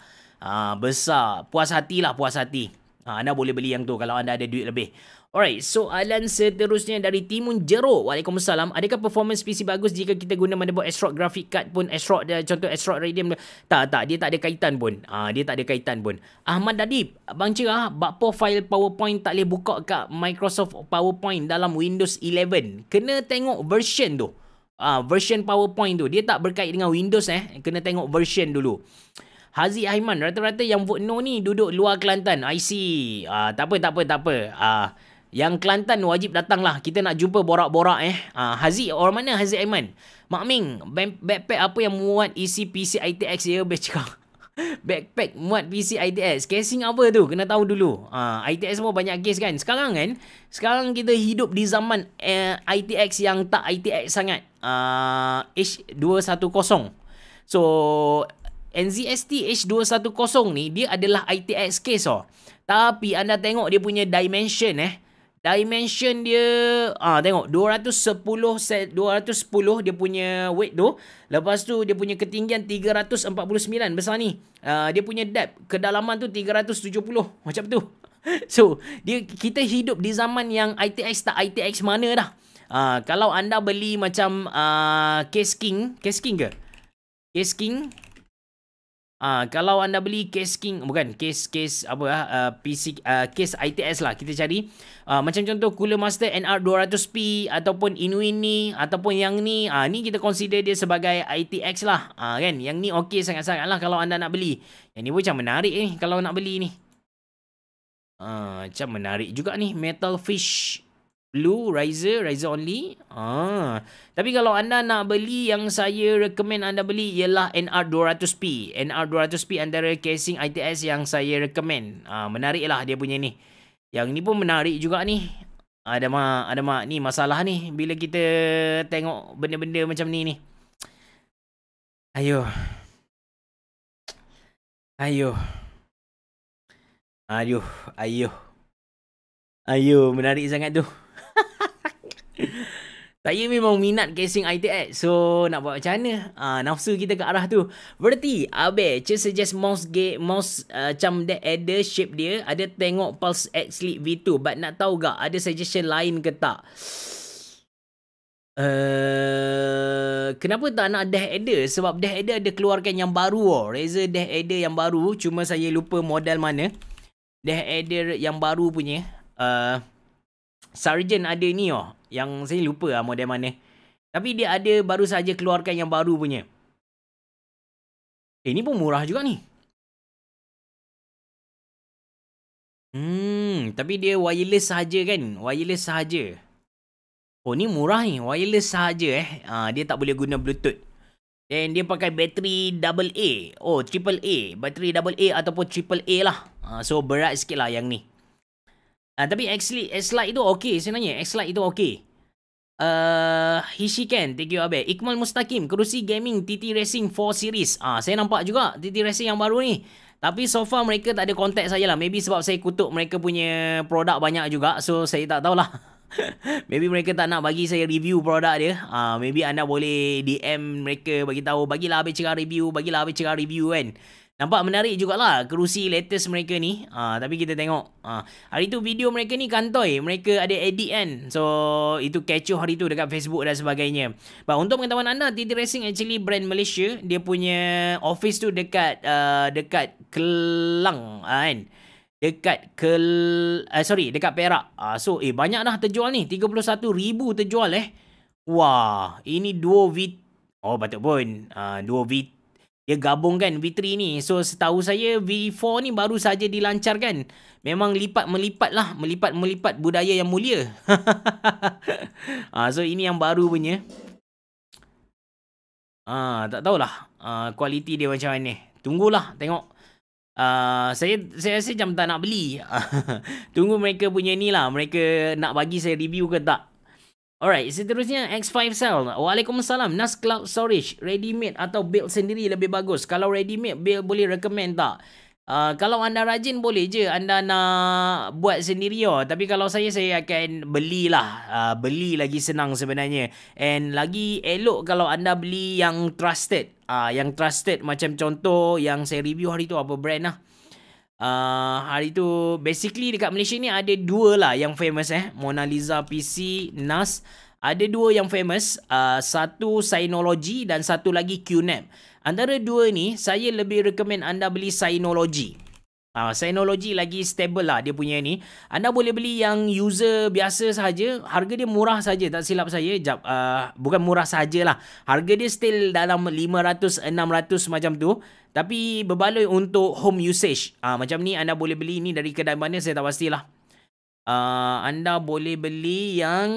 uh, besar. Puas hati lah puas hati. Uh, anda boleh beli yang tu kalau anda ada duit lebih. Alright, soalan seterusnya dari Timun Jeruk. Waalaikumsalam. Adakah performance PC bagus jika kita guna motherboard Astrox graphic card pun Astrox dia contoh Astrox radium Tak, tak, dia tak ada kaitan pun. Ah, dia tak ada kaitan pun. Ahmad Dadi, bang cerah, bakpo file PowerPoint tak boleh buka kat Microsoft PowerPoint dalam Windows 11. Kena tengok version tu. Ah, version PowerPoint tu. Dia tak berkait dengan Windows eh. Kena tengok version dulu. Haziq Aiman rata-rata yang vote no ni duduk luar Kelantan. I see. Ah tak apa tak apa tak apa. Ah yang Kelantan wajib datang lah. Kita nak jumpa borak-borak eh. Ah Haziq orang mana Haziq Aiman? Mak Ming, backpack apa yang muat isi PC ITX ya bercakap. Backpack muat PC ITX Casing apa tu Kena tahu dulu Ah ITX semua banyak case kan Sekarang kan Sekarang kita hidup di zaman uh, eh, ITX yang tak ITX sangat uh, ah, H210 So NZST H210 ni dia adalah ITX case oh. Tapi anda tengok dia punya dimension eh. Dimension dia ah tengok 210 210 dia punya weight tu. Lepas tu dia punya ketinggian 349 besar ni. Uh, dia punya depth kedalaman tu 370 macam tu. So, dia kita hidup di zaman yang ITX tak ITX mana dah. uh, kalau anda beli macam uh, case king, case king ke? Case king Ah kalau anda beli case king bukan case case apa lah uh, ah, PC uh, ah, case ITS lah kita cari uh, macam contoh Cooler Master NR200P ataupun Inuin ni ataupun yang ni ah ni kita consider dia sebagai ITX lah ah kan yang ni okey sangat-sangat lah kalau anda nak beli yang ni pun macam menarik eh, kalau nak beli ni ah macam menarik juga ni Metal Fish Blue, Riser, Riser only. Ah. Tapi kalau anda nak beli, yang saya recommend anda beli ialah NR200P. NR200P antara casing ITS yang saya recommend. Ah, ha, menarik lah dia punya ni. Yang ni pun menarik juga ni. Ada ma, ada ma ni masalah ni bila kita tengok benda-benda macam ni ni. Ayuh, ayuh, Ayuh, ayuh. Ayuh, menarik sangat tu. Saya memang minat casing ITX. So, nak buat macam mana? Ha, nafsu kita ke arah tu. Berarti, Abe, just suggest mouse gate, mouse macam ah, uh, that ada shape dia. Ada tengok Pulse X Sleep V2. But nak tahu tak, ada suggestion lain ke tak? Uh, kenapa tak nak dash adder sebab dash adder ada keluarkan yang baru oh. Razer dash adder yang baru cuma saya lupa model mana dash adder yang baru punya uh, Sergeant ada ni oh yang saya lupa lah model mana. Tapi dia ada baru saja keluarkan yang baru punya. Eh, ini pun murah juga ni. Hmm, tapi dia wireless sahaja kan? Wireless sahaja. Oh, ni murah ni. Wireless sahaja eh. Ha, dia tak boleh guna Bluetooth. Dan dia pakai bateri double A. Oh, triple A. Bateri double A ataupun triple A lah. Ha, so, berat sikit lah yang ni. Ah, tapi actually lite X-Lite tu okey sebenarnya. X-Lite itu okey. Uh, Hishiken, thank you Abel. Ikmal Mustaqim, kerusi gaming TT Racing 4 Series. Ah, saya nampak juga TT Racing yang baru ni. Tapi so far mereka tak ada kontak saya lah. Maybe sebab saya kutuk mereka punya produk banyak juga. So, saya tak tahulah. maybe mereka tak nak bagi saya review produk dia. Ah, uh, maybe anda boleh DM mereka bagi tahu. Bagilah Abel cakap review. Bagilah Abel cakap review kan. Nampak menarik jugalah kerusi latest mereka ni. Ha, tapi kita tengok. Ha, hari tu video mereka ni kantoi. Mereka ada edit kan. So, itu kecoh hari tu dekat Facebook dan sebagainya. But untuk pengetahuan anda, TT Racing actually brand Malaysia. Dia punya office tu dekat uh, dekat Kelang ha, kan. Dekat Kel... Uh, sorry, dekat Perak. Uh, so, eh banyak dah terjual ni. 31 ribu terjual eh. Wah, ini dua V... Oh, patut pun. Uh, dua V dia gabungkan V3 ni. So setahu saya V4 ni baru saja dilancarkan. Memang lipat-melipat lah. Melipat-melipat budaya yang mulia. ha, so ini yang baru punya. Ha, tak tahulah ah, kualiti dia macam mana. Tunggulah tengok. Uh, saya saya rasa macam tak nak beli. Tunggu mereka punya ni lah. Mereka nak bagi saya review ke tak. Alright, seterusnya X5 Cell. Waalaikumsalam. NAS Cloud Storage. Ready made atau build sendiri lebih bagus. Kalau ready made, build boleh recommend tak? Uh, kalau anda rajin boleh je anda nak buat sendiri oh. Tapi kalau saya, saya akan belilah. Uh, beli lagi senang sebenarnya. And lagi elok kalau anda beli yang trusted. Uh, yang trusted macam contoh yang saya review hari tu apa brand lah. Uh, hari tu basically dekat Malaysia ni ada dua lah yang famous eh Mona Lisa PC Nas ada dua yang famous uh, satu Sinology dan satu lagi QNAP antara dua ni saya lebih recommend anda beli Sinology Ha, Synology lagi stable lah dia punya ni. Anda boleh beli yang user biasa saja, harga dia murah saja tak silap saya. Jap, uh, bukan murah saja lah. Harga dia still dalam 500 600 macam tu. Tapi berbaloi untuk home usage. Ha, macam ni anda boleh beli ni dari kedai mana saya tak pastilah. Uh, anda boleh beli yang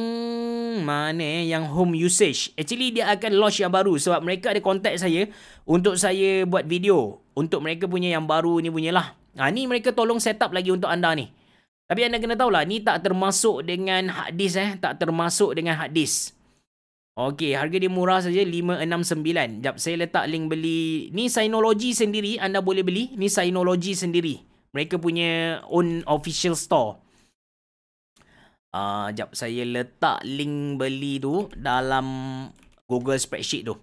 mana eh? yang home usage. Actually dia akan launch yang baru sebab mereka ada kontak saya untuk saya buat video untuk mereka punya yang baru ni punya lah. Ha, ni mereka tolong set up lagi untuk anda ni. Tapi anda kena tahulah, ni tak termasuk dengan hadis eh. Tak termasuk dengan hadis. Okey, harga dia murah saja 569. Sekejap, saya letak link beli. Ni Sinology sendiri, anda boleh beli. Ni Sinology sendiri. Mereka punya own official store. Uh, saya letak link beli tu dalam Google Spreadsheet tu.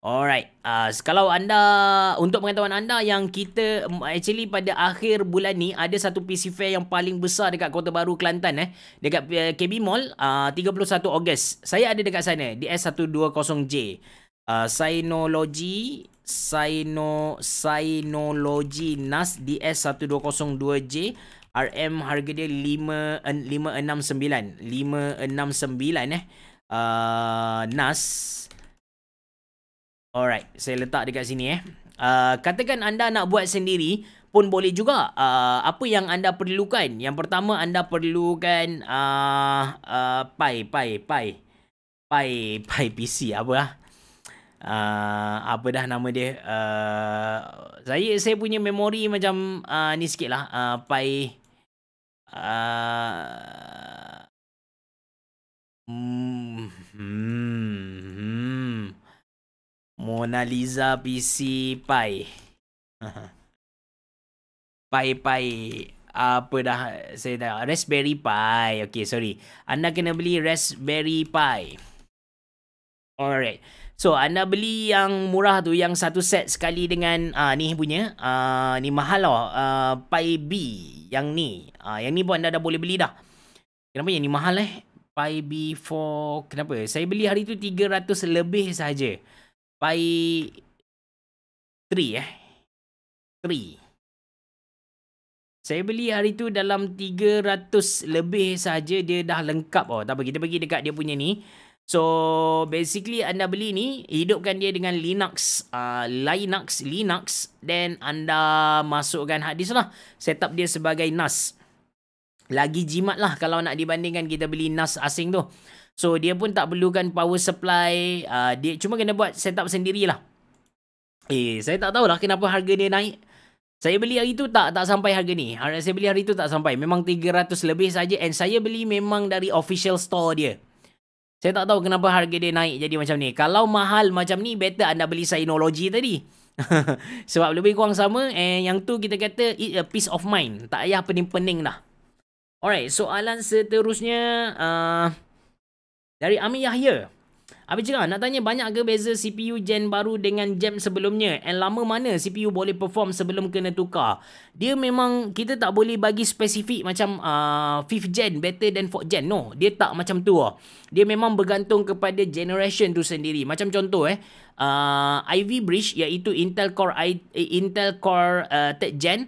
Alright, uh, kalau anda, untuk pengetahuan anda yang kita actually pada akhir bulan ni ada satu PC Fair yang paling besar dekat Kota Baru Kelantan eh Dekat uh, eh, KB Mall, uh, 31 Ogos, saya ada dekat sana, di s 120 j uh, Sinology, Sino, Sinology NAS di s 1202 j RM harga dia 5, 569, 569 eh uh, NAS Alright, saya letak dekat sini eh. Uh, katakan anda nak buat sendiri pun boleh juga. Uh, apa yang anda perlukan? Yang pertama anda perlukan uh, uh, pai, pai, pai. Pai, pai PC apa lah. Uh, apa dah nama dia uh, saya saya punya memori macam uh, ni sikit lah uh, Pi uh, mm, mm, Mona Lisa PC Pai. Pai Pai. Apa dah saya dah Raspberry Pi. Okay, sorry. Anda kena beli Raspberry Pi. Alright. So, anda beli yang murah tu yang satu set sekali dengan uh, ni punya. Uh, ni mahal lah. Uh, Pi B. Yang ni. Uh, yang ni pun anda dah boleh beli dah. Kenapa yang ni mahal eh? Pi B4. Kenapa? Saya beli hari tu 300 lebih sahaja by 3 eh. 3. Saya beli hari tu dalam 300 lebih saja dia dah lengkap. Oh, tak apa. Kita pergi dekat dia punya ni. So, basically anda beli ni, hidupkan dia dengan Linux, uh, Linux, Linux. Then, anda masukkan hard disk lah. Setup dia sebagai NAS. Lagi jimat lah kalau nak dibandingkan kita beli NAS asing tu. So dia pun tak perlukan power supply uh, Dia cuma kena buat setup sendirilah Eh saya tak tahulah kenapa harga dia naik Saya beli hari tu tak tak sampai harga ni Har- Saya beli hari tu tak sampai Memang 300 lebih saja. And saya beli memang dari official store dia Saya tak tahu kenapa harga dia naik jadi macam ni Kalau mahal macam ni Better anda beli Synology tadi Sebab lebih kurang sama And yang tu kita kata It's a peace of mind Tak payah pening-pening lah. Alright, soalan seterusnya uh, dari Ami Yahya. Abi cakap, nak tanya banyak ke beza CPU gen baru dengan gen sebelumnya? And lama mana CPU boleh perform sebelum kena tukar? Dia memang, kita tak boleh bagi spesifik macam 5th uh, gen better than fourth gen. No, dia tak macam tu. Oh. Dia memang bergantung kepada generation tu sendiri. Macam contoh eh, uh, Ivy Bridge iaitu Intel Core, I, eh, Intel Core uh, 3rd gen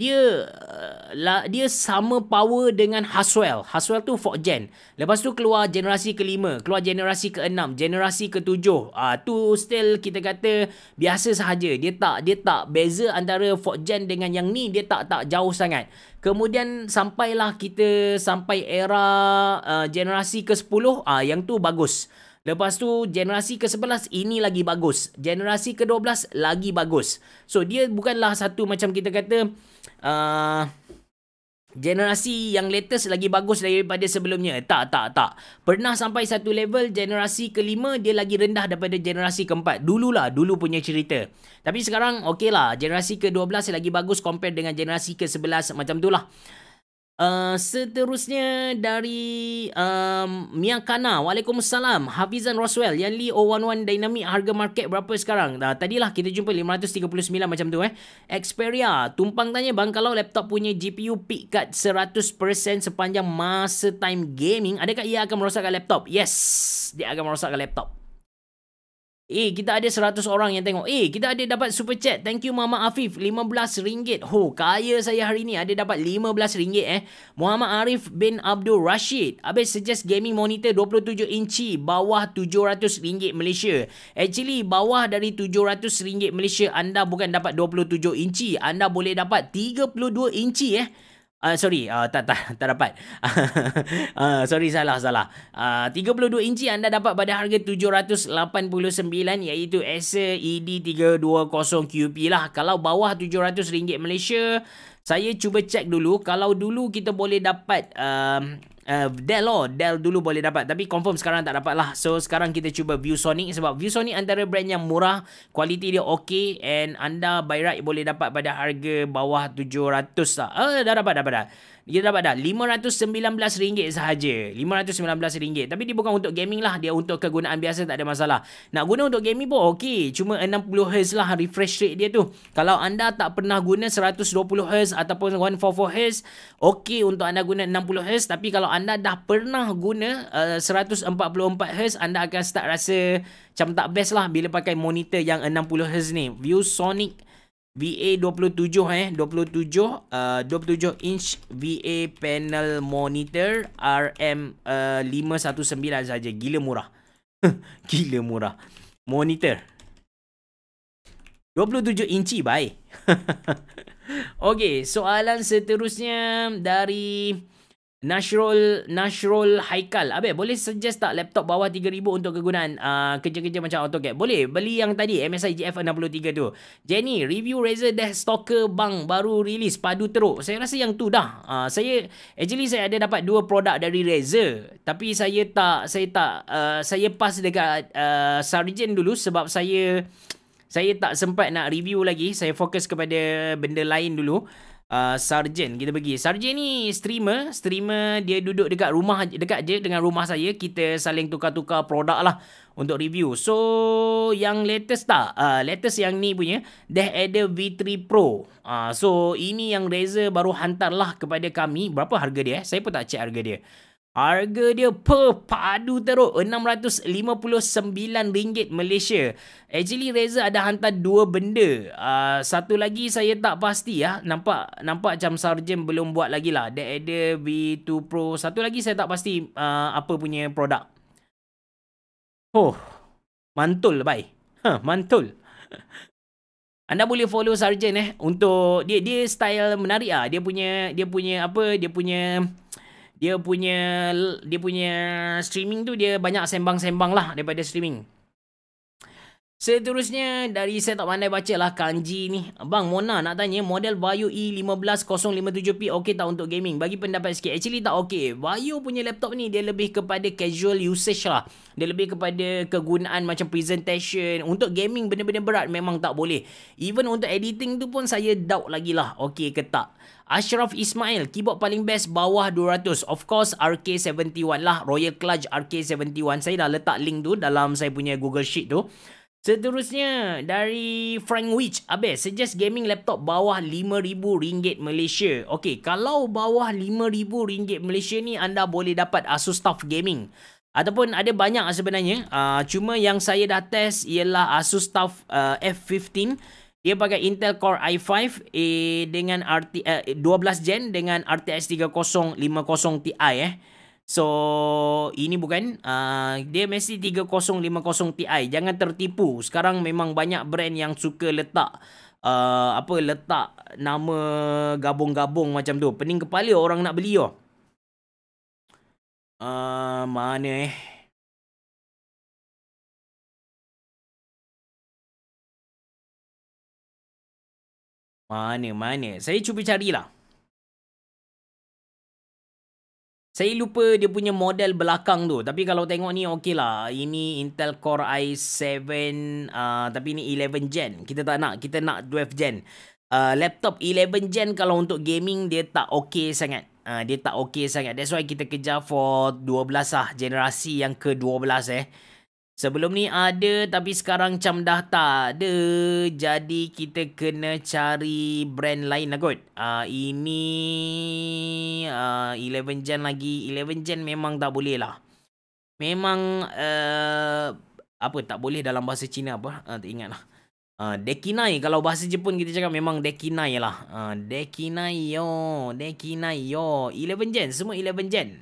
dia uh, la, dia sama power dengan Haswell. Haswell tu fourth gen. Lepas tu keluar generasi kelima, keluar generasi keenam, generasi ketujuh. Ah uh, tu still kita kata biasa sahaja. Dia tak dia tak beza antara fourth gen dengan yang ni dia tak tak jauh sangat. Kemudian sampailah kita sampai era uh, generasi ke-10, ah uh, yang tu bagus. Lepas tu generasi ke-11 ini lagi bagus. Generasi ke-12 lagi bagus. So dia bukanlah satu macam kita kata Ah, generasi yang latest lagi bagus daripada sebelumnya. Tak, tak, tak. Pernah sampai satu level, generasi kelima dia lagi rendah daripada generasi keempat. Dululah, dulu punya cerita. Tapi sekarang, okey lah. Generasi ke-12 lagi bagus compare dengan generasi ke-11. Macam tu lah. Uh, seterusnya dari um, Mia Kana. Waalaikumsalam. Hafizan Roswell. Yang Li 011 Dynamic harga market berapa sekarang? Uh, tadilah kita jumpa 539 macam tu eh. Xperia. Tumpang tanya bang kalau laptop punya GPU peak cut 100% sepanjang masa time gaming. Adakah ia akan merosakkan laptop? Yes. Dia akan merosakkan laptop. Eh, kita ada 100 orang yang tengok. Eh, kita ada dapat super chat. Thank you, Mama Afif. RM15. Ho, kaya saya hari ni. Ada dapat RM15 eh. Muhammad Arif bin Abdul Rashid. Habis suggest gaming monitor 27 inci. Bawah RM700 Malaysia. Actually, bawah dari RM700 Malaysia, anda bukan dapat 27 inci. Anda boleh dapat 32 inci eh. Uh, sorry, uh, tak, tak, tak dapat. uh, sorry, salah, salah. Uh, 32 inci anda dapat pada harga RM789 iaitu Acer ED320QP lah. Kalau bawah RM700 Malaysia, saya cuba cek dulu. Kalau dulu kita boleh dapat... Um, uh, Dell lor lah. Dell dulu boleh dapat Tapi confirm sekarang tak dapat lah So sekarang kita cuba ViewSonic Sebab ViewSonic antara brand yang murah Kualiti dia okay And anda by right boleh dapat pada harga bawah 700 lah uh, Dah dapat dah dapat dah kita dapat dah RM519 sahaja RM519 Tapi dia bukan untuk gaming lah Dia untuk kegunaan biasa Tak ada masalah Nak guna untuk gaming pun Okey Cuma 60Hz lah Refresh rate dia tu Kalau anda tak pernah guna 120Hz Ataupun 144Hz Okey untuk anda guna 60Hz Tapi kalau anda dah pernah guna uh, 144Hz Anda akan start rasa Macam tak best lah Bila pakai monitor yang 60Hz ni ViewSonic Sonic VA 27 eh 27 uh, 27 inch VA panel monitor RM uh, 519 saja gila murah. gila murah. Monitor 27 inci baik. Okey, soalan seterusnya dari Nashrul Nashrul Haikal. Abe boleh suggest tak laptop bawah 3000 untuk kegunaan uh, kerja-kerja macam AutoCAD? Boleh. Beli yang tadi MSI GF63 tu. Jenny, review Razer Death Stalker bang baru rilis padu teruk. Saya rasa yang tu dah. Uh, saya actually saya ada dapat dua produk dari Razer, tapi saya tak saya tak uh, saya pas dekat uh, Sarjan dulu sebab saya saya tak sempat nak review lagi. Saya fokus kepada benda lain dulu. Uh, Sarjen kita pergi. Sarjan ni streamer, streamer dia duduk dekat rumah dekat je dengan rumah saya. Kita saling tukar-tukar produk lah untuk review. So yang latest tak? Uh, latest yang ni punya Dah ada V3 Pro. Uh, so ini yang Razer baru hantar lah kepada kami. Berapa harga dia? Eh? Saya pun tak check harga dia. Harga dia perpadu teruk RM659 Malaysia. Actually Reza ada hantar dua benda. Uh, satu lagi saya tak pasti ya. Nampak nampak macam Sarjan belum buat lagi lah. Dia ada B 2 Pro. Satu lagi saya tak pasti uh, apa punya produk. Oh, mantul bye. Huh, mantul. Anda boleh follow Sarjan eh untuk dia dia style menarik ah. Dia punya dia punya apa dia punya dia punya dia punya streaming tu dia banyak sembang-sembang lah daripada streaming. Seterusnya dari saya tak pandai baca lah kanji ni. Abang Mona nak tanya model Vio E15057P okey tak untuk gaming? Bagi pendapat sikit. Actually tak okey. Vio punya laptop ni dia lebih kepada casual usage lah. Dia lebih kepada kegunaan macam presentation. Untuk gaming benda-benda berat memang tak boleh. Even untuk editing tu pun saya doubt lagi lah okey ke tak. Ashraf Ismail, keyboard paling best bawah 200. Of course, RK71 lah. Royal Clutch RK71. Saya dah letak link tu dalam saya punya Google Sheet tu. Seterusnya, dari Frank Witch. Abis, suggest gaming laptop bawah RM5,000 Malaysia. Okey, kalau bawah RM5,000 Malaysia ni, anda boleh dapat Asus Tough Gaming. Ataupun ada banyak sebenarnya. Uh, cuma yang saya dah test ialah Asus Tough uh, F15. Dia pakai Intel Core i5 eh, dengan RT, uh, 12 gen dengan RTX 3050 Ti eh. So ini bukan uh, dia mesti 3050 Ti. Jangan tertipu. Sekarang memang banyak brand yang suka letak uh, apa letak nama gabung-gabung macam tu. Pening kepala orang nak beli oh. Uh, mana eh? Mana mana. Saya cuba carilah. Saya lupa dia punya model belakang tu. Tapi kalau tengok ni okey lah. Ini Intel Core i7. Uh, tapi ni 11 gen. Kita tak nak. Kita nak 12 gen. Uh, laptop 11 gen kalau untuk gaming dia tak okey sangat. Uh, dia tak okey sangat. That's why kita kejar for 12 lah. Generasi yang ke-12 eh. Sebelum ni ada tapi sekarang cam dah tak ada. Jadi kita kena cari brand lain lah kot. Uh, ini uh, ah, 11 gen lagi. 11 gen memang tak boleh lah. Memang uh, apa tak boleh dalam bahasa Cina apa. Uh, tak ingat lah. Uh, dekinai kalau bahasa Jepun kita cakap memang dekinai lah. Uh, dekinai yo. Dekinai yo. 11 gen semua 11 gen.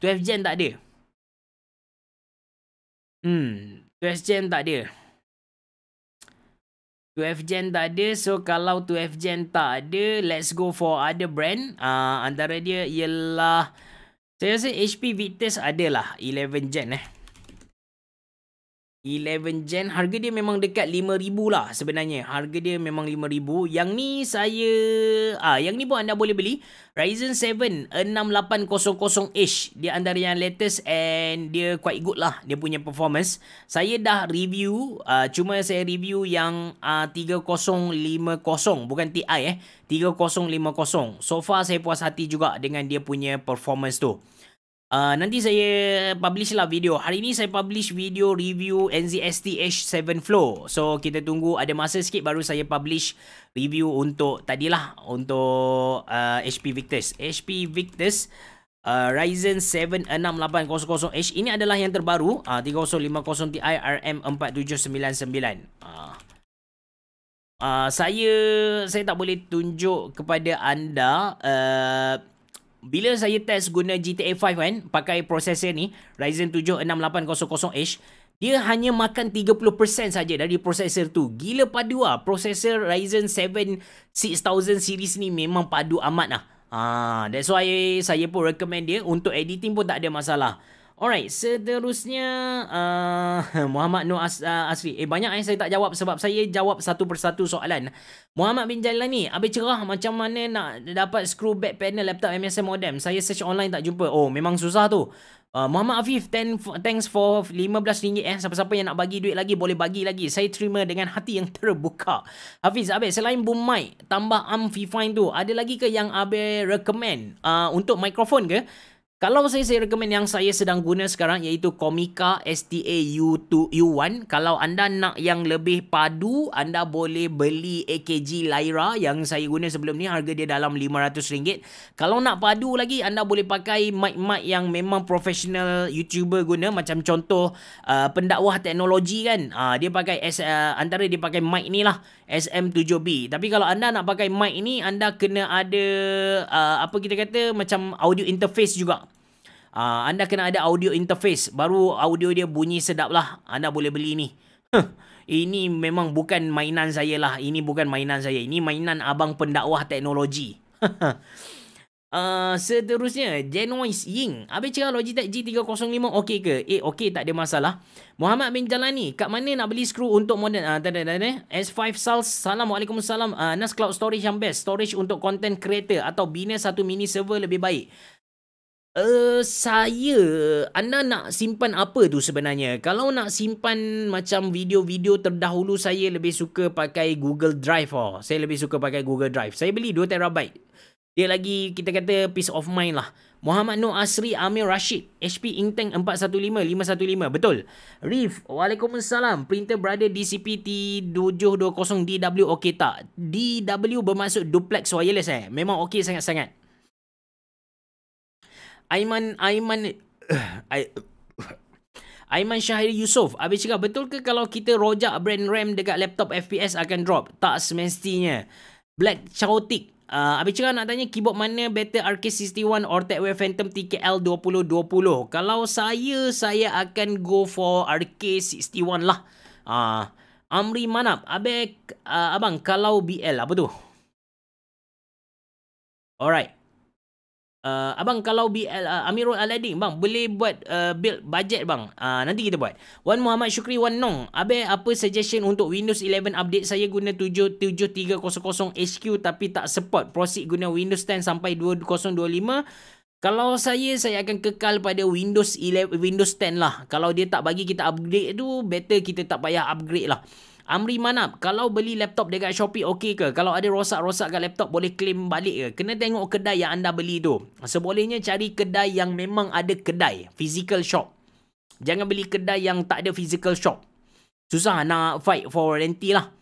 12 gen tak ada. Hmm, 2 gen tak ada. 2 gen tak ada. So, kalau 2 gen tak ada, let's go for other brand. Uh, antara dia ialah... Saya rasa HP ada lah. Eleven gen eh. 11 gen harga dia memang dekat 5000 lah sebenarnya. Harga dia memang 5000. Yang ni saya ah yang ni pun anda boleh beli Ryzen 7 6800H. Dia antara yang latest and dia quite good lah dia punya performance. Saya dah review uh, cuma saya review yang uh, ah, 3050 bukan TI eh. 3050. So far saya puas hati juga dengan dia punya performance tu. Uh, nanti saya publish lah video. Hari ni saya publish video review NZST H7 Flow. So kita tunggu ada masa sikit baru saya publish review untuk tadi lah untuk uh, ah, HP Victus. HP Victus uh, Ryzen 7 6800H ini adalah yang terbaru uh, 3050Ti RM4799. Uh. Uh, saya saya tak boleh tunjuk kepada anda uh, bila saya test guna GTA 5 kan pakai prosesor ni Ryzen 7 6800H dia hanya makan 30% saja dari prosesor tu. Gila padu ah prosesor Ryzen 7 6000 series ni memang padu amat lah. Ah, that's why saya pun recommend dia untuk editing pun tak ada masalah. Alright, seterusnya uh, Muhammad Nur As- uh, Asri. Eh banyak yang saya tak jawab sebab saya jawab satu persatu soalan. Muhammad bin Jalan ni, habis cerah macam mana nak dapat screw back panel laptop MSM modem. Saya search online tak jumpa. Oh, memang susah tu. Uh, Muhammad Afif, ten, thanks for RM15 eh. Siapa-siapa yang nak bagi duit lagi, boleh bagi lagi. Saya terima dengan hati yang terbuka. Hafiz, Abe, selain boom mic, tambah amplifying tu, ada lagi ke yang Abe recommend uh, untuk mikrofon ke? Kalau saya, saya recommend yang saya sedang guna sekarang iaitu Comica STA U2, U1. Kalau anda nak yang lebih padu, anda boleh beli AKG Lyra yang saya guna sebelum ni. Harga dia dalam RM500. Kalau nak padu lagi, anda boleh pakai mic-mic yang memang professional YouTuber guna. Macam contoh uh, pendakwah teknologi kan. Uh, dia pakai S, uh, antara dia pakai mic ni lah. SM7B. Tapi kalau anda nak pakai mic ni, anda kena ada uh, apa kita kata macam audio interface juga Uh, anda kena ada audio interface. Baru audio dia bunyi sedap lah. Anda boleh beli ni. Huh. Ini memang bukan mainan saya lah. Ini bukan mainan saya. Ini mainan abang pendakwah teknologi. uh, seterusnya, Genoise Ying. Habis cakap Logitech G305 okey ke? Eh, okey tak ada masalah. Muhammad bin Jalani, kat mana nak beli skru untuk modern? Uh, ah, tada, tada, S5 Sals, Assalamualaikum salam. Uh, NAS Cloud Storage yang best. Storage untuk content creator atau bina satu mini server lebih baik. Uh, saya anda nak simpan apa tu sebenarnya? Kalau nak simpan macam video-video terdahulu saya lebih suka pakai Google Drive oh. Saya lebih suka pakai Google Drive. Saya beli 2 terabyte. Dia lagi kita kata peace of mind lah. Muhammad Nur Asri Amir Rashid HP Intang 415 515 betul. Reef, Waalaikumsalam. Printer brother DCP T720DW okey tak? DW bermaksud duplex wireless eh. Memang okey sangat-sangat. Aiman Aiman uh, Aiman Syahiri Yusof habis cakap betul ke kalau kita rojak brand RAM dekat laptop FPS akan drop tak semestinya Black Chaotic uh, habis cakap nak tanya keyboard mana better RK61 or Techwear Phantom TKL 2020 kalau saya saya akan go for RK61 lah uh, Amri Manap Abek, uh, abang kalau BL apa tu Alright Uh, abang kalau BL uh, Amirul Aladdin bang boleh buat uh, build budget bang. Uh, nanti kita buat. Wan Muhammad Syukri Wan Nong. Abe apa suggestion untuk Windows 11 update? Saya guna 77300 HQ tapi tak support. Proceed guna Windows 10 sampai 2025. Kalau saya saya akan kekal pada Windows 11 Windows 10 lah. Kalau dia tak bagi kita upgrade tu better kita tak payah upgrade lah. Amri Manap, kalau beli laptop dekat Shopee okey ke? Kalau ada rosak-rosak kat laptop boleh claim balik ke? Kena tengok kedai yang anda beli tu. Sebolehnya cari kedai yang memang ada kedai, physical shop. Jangan beli kedai yang tak ada physical shop. Susah nak fight for warranty lah.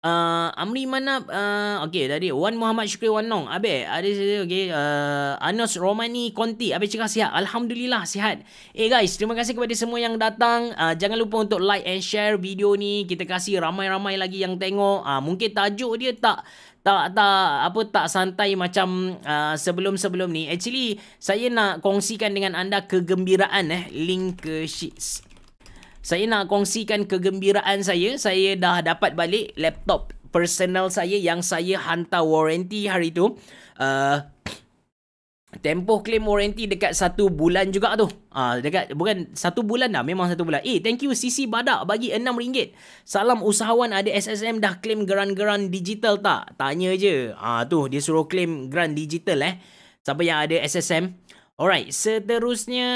Uh, Amri mana? uh, ah, Okay tadi Wan Muhammad Syukri Wan Nong Abe Ada saya okay. uh, Anos Romani Konti Abe cakap sihat Alhamdulillah sihat Eh guys Terima kasih kepada semua yang datang uh, Jangan lupa untuk like and share video ni Kita kasih ramai-ramai lagi yang tengok uh, Mungkin tajuk dia tak tak tak apa tak santai macam uh, sebelum-sebelum ni actually saya nak kongsikan dengan anda kegembiraan eh link ke sheets saya nak kongsikan kegembiraan saya. Saya dah dapat balik laptop personal saya yang saya hantar warranty hari tu. Uh, tempoh claim warranty dekat satu bulan juga tu. Uh, dekat Bukan satu bulan dah, memang satu bulan. Eh, thank you CC Badak bagi RM6. Salam usahawan ada SSM dah claim geran-geran digital tak? Tanya je. Uh, tu, dia suruh claim geran digital eh. Siapa yang ada SSM? Alright, seterusnya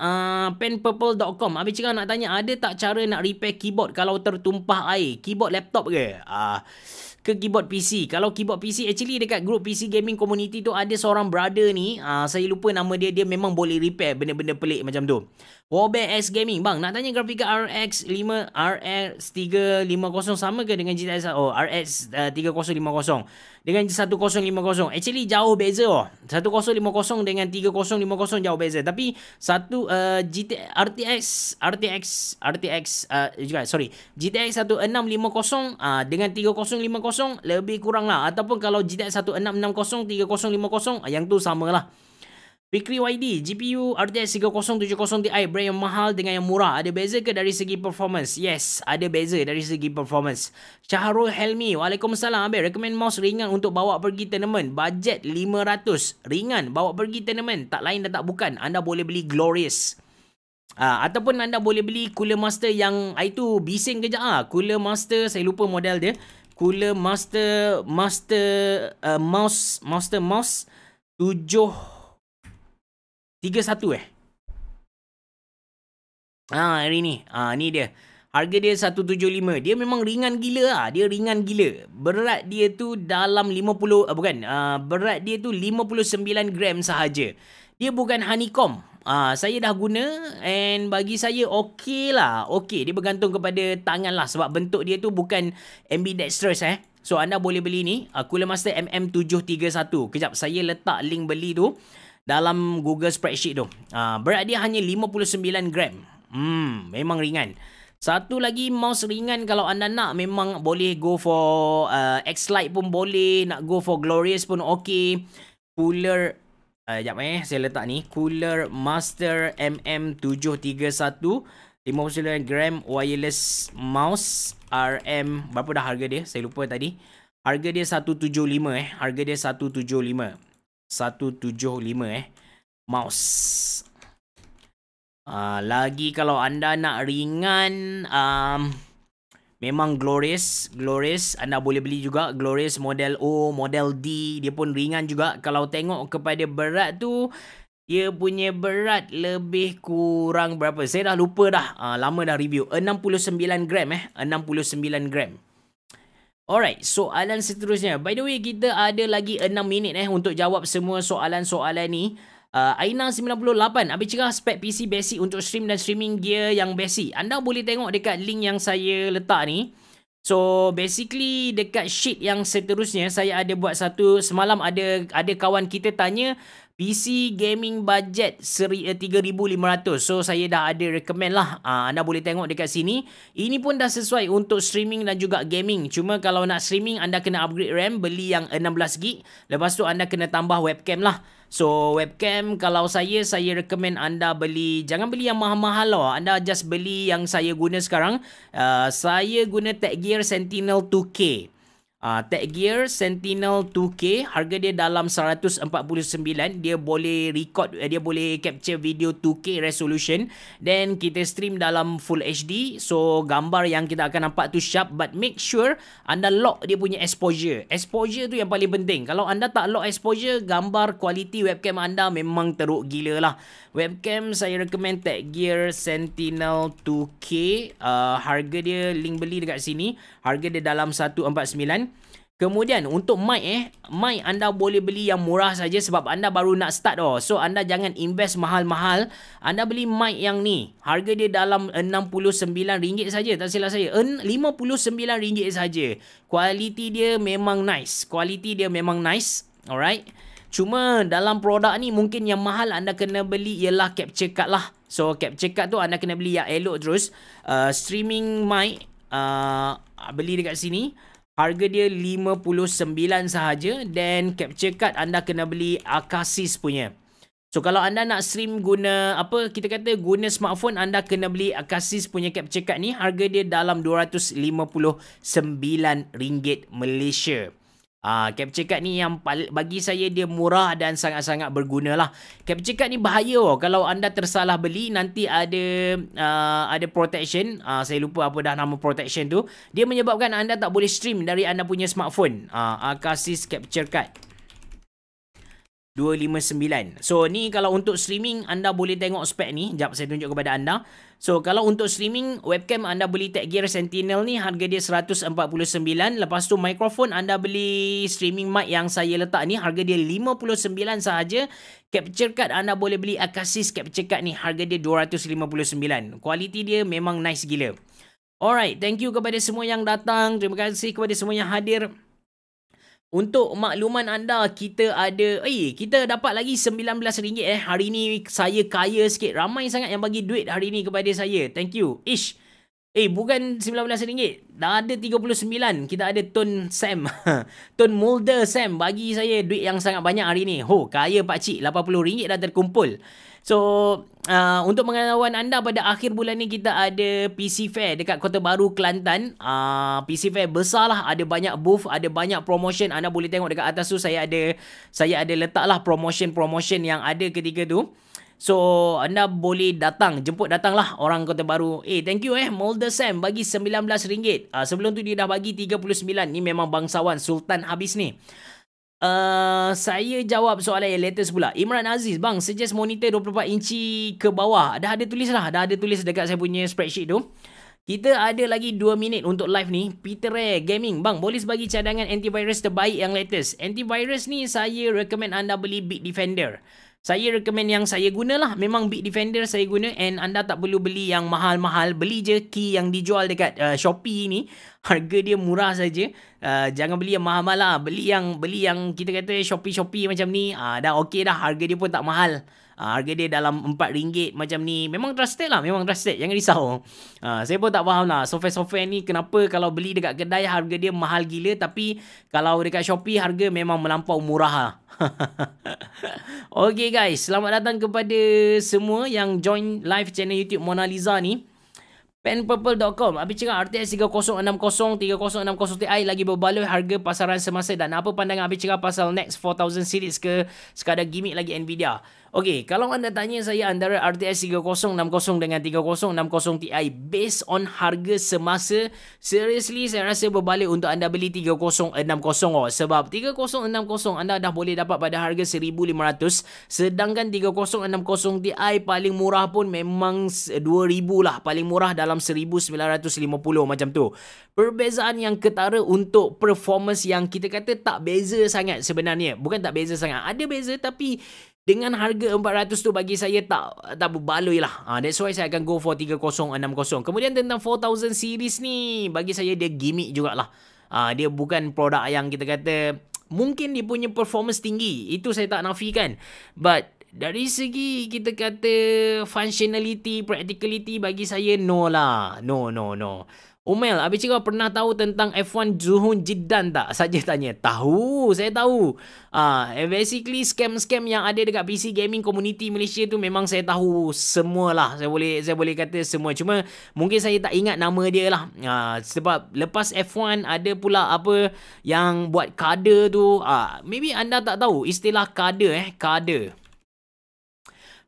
uh, penpurple.com. Habis cakap nak tanya, ada tak cara nak repair keyboard kalau tertumpah air? Keyboard laptop ke? Uh, ke keyboard PC? Kalau keyboard PC, actually dekat group PC gaming community tu ada seorang brother ni. Uh, saya lupa nama dia. Dia memang boleh repair benda-benda pelik macam tu. Warbear S Gaming. Bang, nak tanya grafika RX 5 RX 350 sama ke dengan GTX? Oh, RX uh, 3050 dengan 1050. Actually jauh beza oh. 1050 dengan 3050 jauh beza. Tapi satu uh, eh, GT, RTX RTX RTX eh, juga sorry. GTX 1650 uh, dengan 3050 lebih kurang lah. Ataupun kalau GTX 1660 3050 uh, yang tu samalah. lah. Bikri YD, GPU RTX 3070 Ti brand yang mahal dengan yang murah. Ada beza ke dari segi performance? Yes, ada beza dari segi performance. Syahrul Helmi, Waalaikumsalam Abel. Recommend mouse ringan untuk bawa pergi tournament. Budget 500. Ringan, bawa pergi tournament. Tak lain dan tak bukan. Anda boleh beli Glorious. Ha, ataupun anda boleh beli Cooler Master yang itu bising kejap ah. Ha. Cooler Master, saya lupa model dia. Cooler Master, Master uh, Mouse, Master Mouse. 7 31 eh. Ha hari ni. Ha ni dia. Harga dia 175. Dia memang ringan gila lah. Dia ringan gila. Berat dia tu dalam 50 uh, eh, bukan uh, berat dia tu 59 gram sahaja. Dia bukan honeycomb. Uh, saya dah guna and bagi saya okey lah. Okey, dia bergantung kepada tangan lah sebab bentuk dia tu bukan ambidextrous eh. So, anda boleh beli ni. Uh, Cooler Master MM731. Kejap, saya letak link beli tu dalam Google spreadsheet tu. Uh, berat dia hanya 59 gram. Hmm, memang ringan. Satu lagi mouse ringan kalau anda nak memang boleh go for uh, X-Lite pun boleh, nak go for Glorious pun okey. Cooler uh, ah, jap eh saya letak ni Cooler Master MM731 59 gram wireless mouse RM berapa dah harga dia saya lupa tadi harga dia 175 eh harga dia 175 175 eh mouse uh, lagi kalau anda nak ringan um, memang glorious glorious anda boleh beli juga glorious model O model D dia pun ringan juga kalau tengok kepada berat tu dia punya berat lebih kurang berapa saya dah lupa dah uh, lama dah review 69 gram eh 69 gram Alright, soalan seterusnya. By the way, kita ada lagi 6 minit eh untuk jawab semua soalan-soalan ni. Uh, Aina98, habis cerah spek PC basic untuk stream dan streaming gear yang basic. Anda boleh tengok dekat link yang saya letak ni. So, basically dekat sheet yang seterusnya, saya ada buat satu, semalam ada ada kawan kita tanya, PC gaming budget seri 3500. Eh, so saya dah ada recommend lah. Uh, anda boleh tengok dekat sini. Ini pun dah sesuai untuk streaming dan juga gaming. Cuma kalau nak streaming anda kena upgrade RAM beli yang 16GB. Lepas tu anda kena tambah webcam lah. So webcam kalau saya saya recommend anda beli jangan beli yang mahal-mahal lah. Anda just beli yang saya guna sekarang. Uh, saya guna Tech Gear Sentinel 2K uh, ah, Tech Gear Sentinel 2K harga dia dalam 149 dia boleh record eh, dia boleh capture video 2K resolution then kita stream dalam full HD so gambar yang kita akan nampak tu sharp but make sure anda lock dia punya exposure exposure tu yang paling penting kalau anda tak lock exposure gambar kualiti webcam anda memang teruk gila lah webcam saya recommend Tech Gear Sentinel 2K uh, ah, harga dia link beli dekat sini harga dia dalam 149 Kemudian untuk mic eh, mic anda boleh beli yang murah saja sebab anda baru nak start oh. So anda jangan invest mahal-mahal. Anda beli mic yang ni. Harga dia dalam RM69 saja tak silap saya. RM59 saja. Kualiti dia memang nice. Kualiti dia memang nice. Alright. Cuma dalam produk ni mungkin yang mahal anda kena beli ialah capture card lah. So capture card tu anda kena beli yang elok terus. Uh, streaming mic uh, beli dekat sini. Harga dia RM59 sahaja dan capture card anda kena beli Akasis punya. So kalau anda nak stream guna apa kita kata guna smartphone anda kena beli Akasis punya capture card ni harga dia dalam RM259 Malaysia. Ah, uh, capture card ni yang paling, bagi saya dia murah dan sangat-sangat berguna lah. Capture card ni bahaya oh. Kalau anda tersalah beli, nanti ada uh, ada protection. Uh, saya lupa apa dah nama protection tu. Dia menyebabkan anda tak boleh stream dari anda punya smartphone. Ah, uh, ah, Akasis Capture Card. 259. So ni kalau untuk streaming anda boleh tengok spek ni. Jap saya tunjuk kepada anda. So kalau untuk streaming webcam anda beli Tech Gear Sentinel ni harga dia 149. Lepas tu mikrofon anda beli streaming mic yang saya letak ni harga dia 59 sahaja. Capture card anda boleh beli Akasis capture card ni harga dia 259. Kualiti dia memang nice gila. Alright, thank you kepada semua yang datang. Terima kasih kepada semua yang hadir. Untuk makluman anda, kita ada... Eh, kita dapat lagi RM19 eh. Hari ni saya kaya sikit. Ramai sangat yang bagi duit hari ni kepada saya. Thank you. Ish. Eh, bukan RM19. Dah ada RM39. Kita ada Tun Sam. Tun Mulder Sam bagi saya duit yang sangat banyak hari ni. Ho, kaya pakcik. RM80 dah terkumpul. So uh, untuk mengawal anda pada akhir bulan ni kita ada PC Fair dekat Kota Baru Kelantan. Uh, PC Fair besar lah. Ada banyak booth, ada banyak promotion. Anda boleh tengok dekat atas tu saya ada saya ada letak lah promotion-promotion yang ada ketika tu. So anda boleh datang Jemput datang lah orang Kota Baru Eh thank you eh Molder Sam bagi RM19 uh, Sebelum tu dia dah bagi RM39 Ni memang bangsawan Sultan habis ni Uh, saya jawab soalan yang latest pula. Imran Aziz, bang, suggest monitor 24 inci ke bawah. Dah ada tulis lah. Dah ada tulis dekat saya punya spreadsheet tu. Kita ada lagi 2 minit untuk live ni. Peter Ray Gaming. Bang, boleh bagi cadangan antivirus terbaik yang latest. Antivirus ni saya recommend anda beli Big Defender. Saya recommend yang saya guna lah, Memang Big Defender saya guna and anda tak perlu beli yang mahal-mahal. Beli je key yang dijual dekat uh, Shopee ni. Harga dia murah saja. Uh, jangan beli yang mahal-mahal lah. Beli yang beli yang kita kata Shopee-Shopee macam ni. Uh, dah okey dah harga dia pun tak mahal. Uh, harga dia dalam RM4 macam ni. Memang drastic lah. Memang drastic. Jangan risau. Uh, saya pun tak faham lah. Software-software ni kenapa kalau beli dekat kedai harga dia mahal gila. Tapi kalau dekat Shopee harga memang melampau murah lah. okay guys. Selamat datang kepada semua yang join live channel YouTube Mona Lisa ni. Penpurple.com Habis cakap RTS 3060, 3060 Ti lagi berbaloi harga pasaran semasa dan apa pandangan Habis cakap pasal next 4000 series ke sekadar gimmick lagi Nvidia. Okey, kalau anda tanya saya antara RTS 3060 dengan 3060 Ti based on harga semasa, seriously saya rasa berbalik untuk anda beli 3060 oh. Sebab 3060 anda dah boleh dapat pada harga 1500 sedangkan 3060 Ti paling murah pun memang 2000 lah. Paling murah dalam 1950 macam tu. Perbezaan yang ketara untuk performance yang kita kata tak beza sangat sebenarnya. Bukan tak beza sangat. Ada beza tapi dengan harga 400 tu bagi saya tak tak berbaloi lah. Ha, that's why saya akan go for 3060. Kemudian tentang 4000 series ni, bagi saya dia gimmick jugalah. Ha, dia bukan produk yang kita kata, mungkin dia punya performance tinggi. Itu saya tak nafikan. But, dari segi kita kata functionality, practicality bagi saya no lah. No, no, no. Umel, habis cikgu pernah tahu tentang F1 Zuhun Jidan tak? Saja tanya. Tahu, saya tahu. Ah, uh, basically scam-scam yang ada dekat PC gaming community Malaysia tu memang saya tahu semua lah. Saya boleh saya boleh kata semua. Cuma mungkin saya tak ingat nama dia lah. Ah, uh, sebab lepas F1 ada pula apa yang buat kader tu. Ah, uh, maybe anda tak tahu istilah kader eh, kader.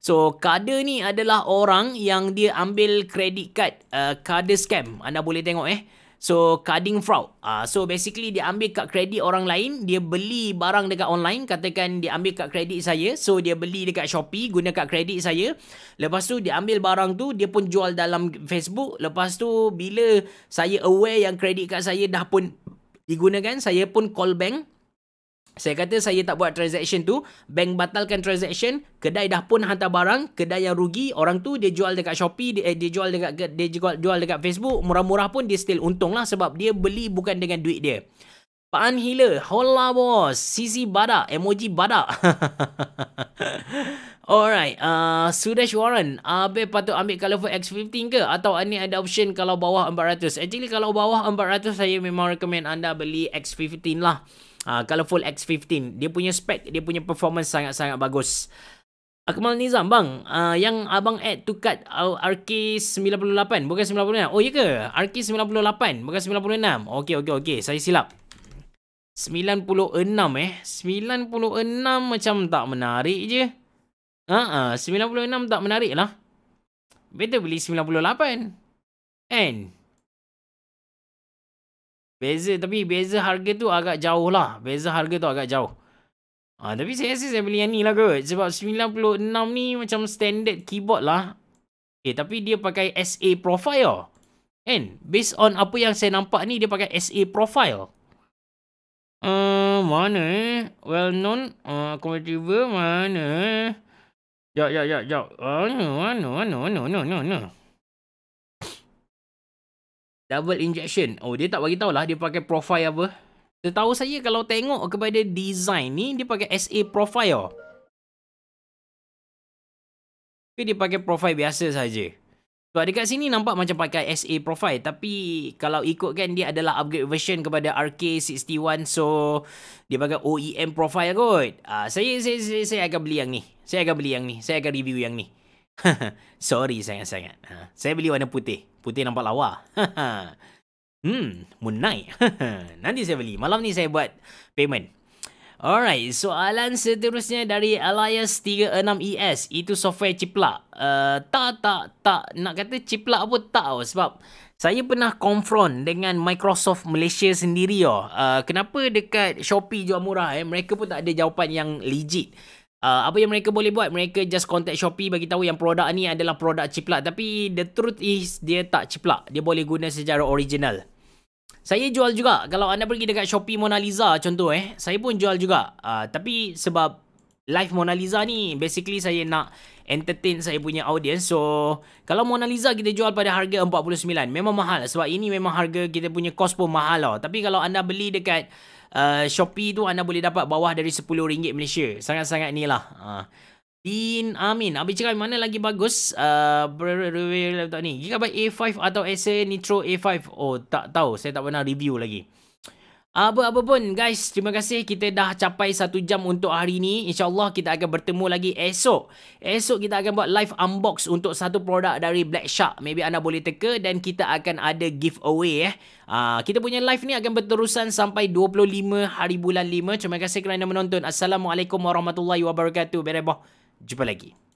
So kader ni adalah orang yang dia ambil credit card uh, kader scam. Anda boleh tengok eh. So carding fraud. Uh, so basically dia ambil kad kredit orang lain, dia beli barang dekat online, katakan dia ambil kad kredit saya. So dia beli dekat Shopee guna kad kredit saya. Lepas tu dia ambil barang tu, dia pun jual dalam Facebook. Lepas tu bila saya aware yang kredit kad saya dah pun digunakan, saya pun call bank saya kata saya tak buat transaction tu, bank batalkan transaction, kedai dah pun hantar barang, kedai yang rugi, orang tu dia jual dekat Shopee, dia, eh, dia jual dekat dia jual, jual dekat Facebook, murah-murah pun dia still untung lah sebab dia beli bukan dengan duit dia. Pak An hola bos, sisi badak, emoji badak. Alright, uh, Sudesh Warren, Abe patut ambil Colorful X15 ke? Atau ini ada option kalau bawah 400? Actually, kalau bawah 400, saya memang recommend anda beli X15 lah. Ah, kalau full X15 dia punya spek, dia punya performance sangat-sangat bagus Akmal Nizam bang uh, yang abang add to cart ah, RK98 bukan 96 oh ya ke RK98 bukan 96 okey okey okey saya silap 96 eh 96 macam tak menarik je Haa uh-uh, 96 tak menarik lah Better beli 98 And Beza tapi beza harga tu agak jauh lah. Beza harga tu agak jauh. Ah, tapi saya rasa saya beli yang ni lah kot. Sebab 96 ni macam standard keyboard lah. Okay, eh, tapi dia pakai SA profile. Kan? Based on apa yang saya nampak ni, dia pakai SA profile. Uh, mana eh? Well known. Uh, ah, compatible mana eh? Sekejap, sekejap, sekejap. Mana, mana, mana, mana, mana, mana double injection. Oh, dia tak bagi tahu lah dia pakai profile apa. Setahu saya kalau tengok kepada design ni, dia pakai SA profile. Oh. Tapi dia pakai profile biasa saja. Sebab dekat sini nampak macam pakai SA profile. Tapi kalau ikut kan dia adalah upgrade version kepada RK61. So, dia pakai OEM profile kot. Uh, saya, saya, saya, saya akan beli yang ni. Saya akan beli yang ni. Saya akan review yang ni. Sorry, sangat-sangat. Ha, saya beli warna putih. Putih nampak lawa. hmm, munai. Nanti saya beli. Malam ni saya buat payment. Alright, soalan seterusnya dari Elias 36ES. E Itu software ciplak. Uh, tak, tak, tak. Nak kata ciplak pun tak oh. sebab saya pernah confront dengan Microsoft Malaysia sendiri. Oh. Uh, kenapa dekat Shopee jual murah? Eh? Mereka pun tak ada jawapan yang legit. Uh, apa yang mereka boleh buat mereka just contact Shopee bagi tahu yang produk ni adalah produk ciplak tapi the truth is dia tak ciplak dia boleh guna secara original saya jual juga kalau anda pergi dekat Shopee Mona Lisa contoh eh saya pun jual juga uh, tapi sebab live Mona Lisa ni basically saya nak entertain saya punya audience so kalau Mona Lisa kita jual pada harga 49 memang mahal sebab ini memang harga kita punya cost pun mahal lah tapi kalau anda beli dekat uh, Shopee tu anda boleh dapat bawah dari RM10 Malaysia. Sangat-sangat ni lah. Uh. Din Amin. Abi cakap mana lagi bagus? Uh, ni. Gigabyte A5 atau Acer Nitro A5? Oh, tak tahu. Saya tak pernah review lagi. Apa-apa pun guys, terima kasih kita dah capai satu jam untuk hari ini. InsyaAllah kita akan bertemu lagi esok. Esok kita akan buat live unbox untuk satu produk dari Black Shark. Maybe anda boleh teka dan kita akan ada giveaway eh. Aa, ah, kita punya live ni akan berterusan sampai 25 hari bulan 5. Terima kasih kerana menonton. Assalamualaikum warahmatullahi wabarakatuh. Bye-bye. Jumpa lagi.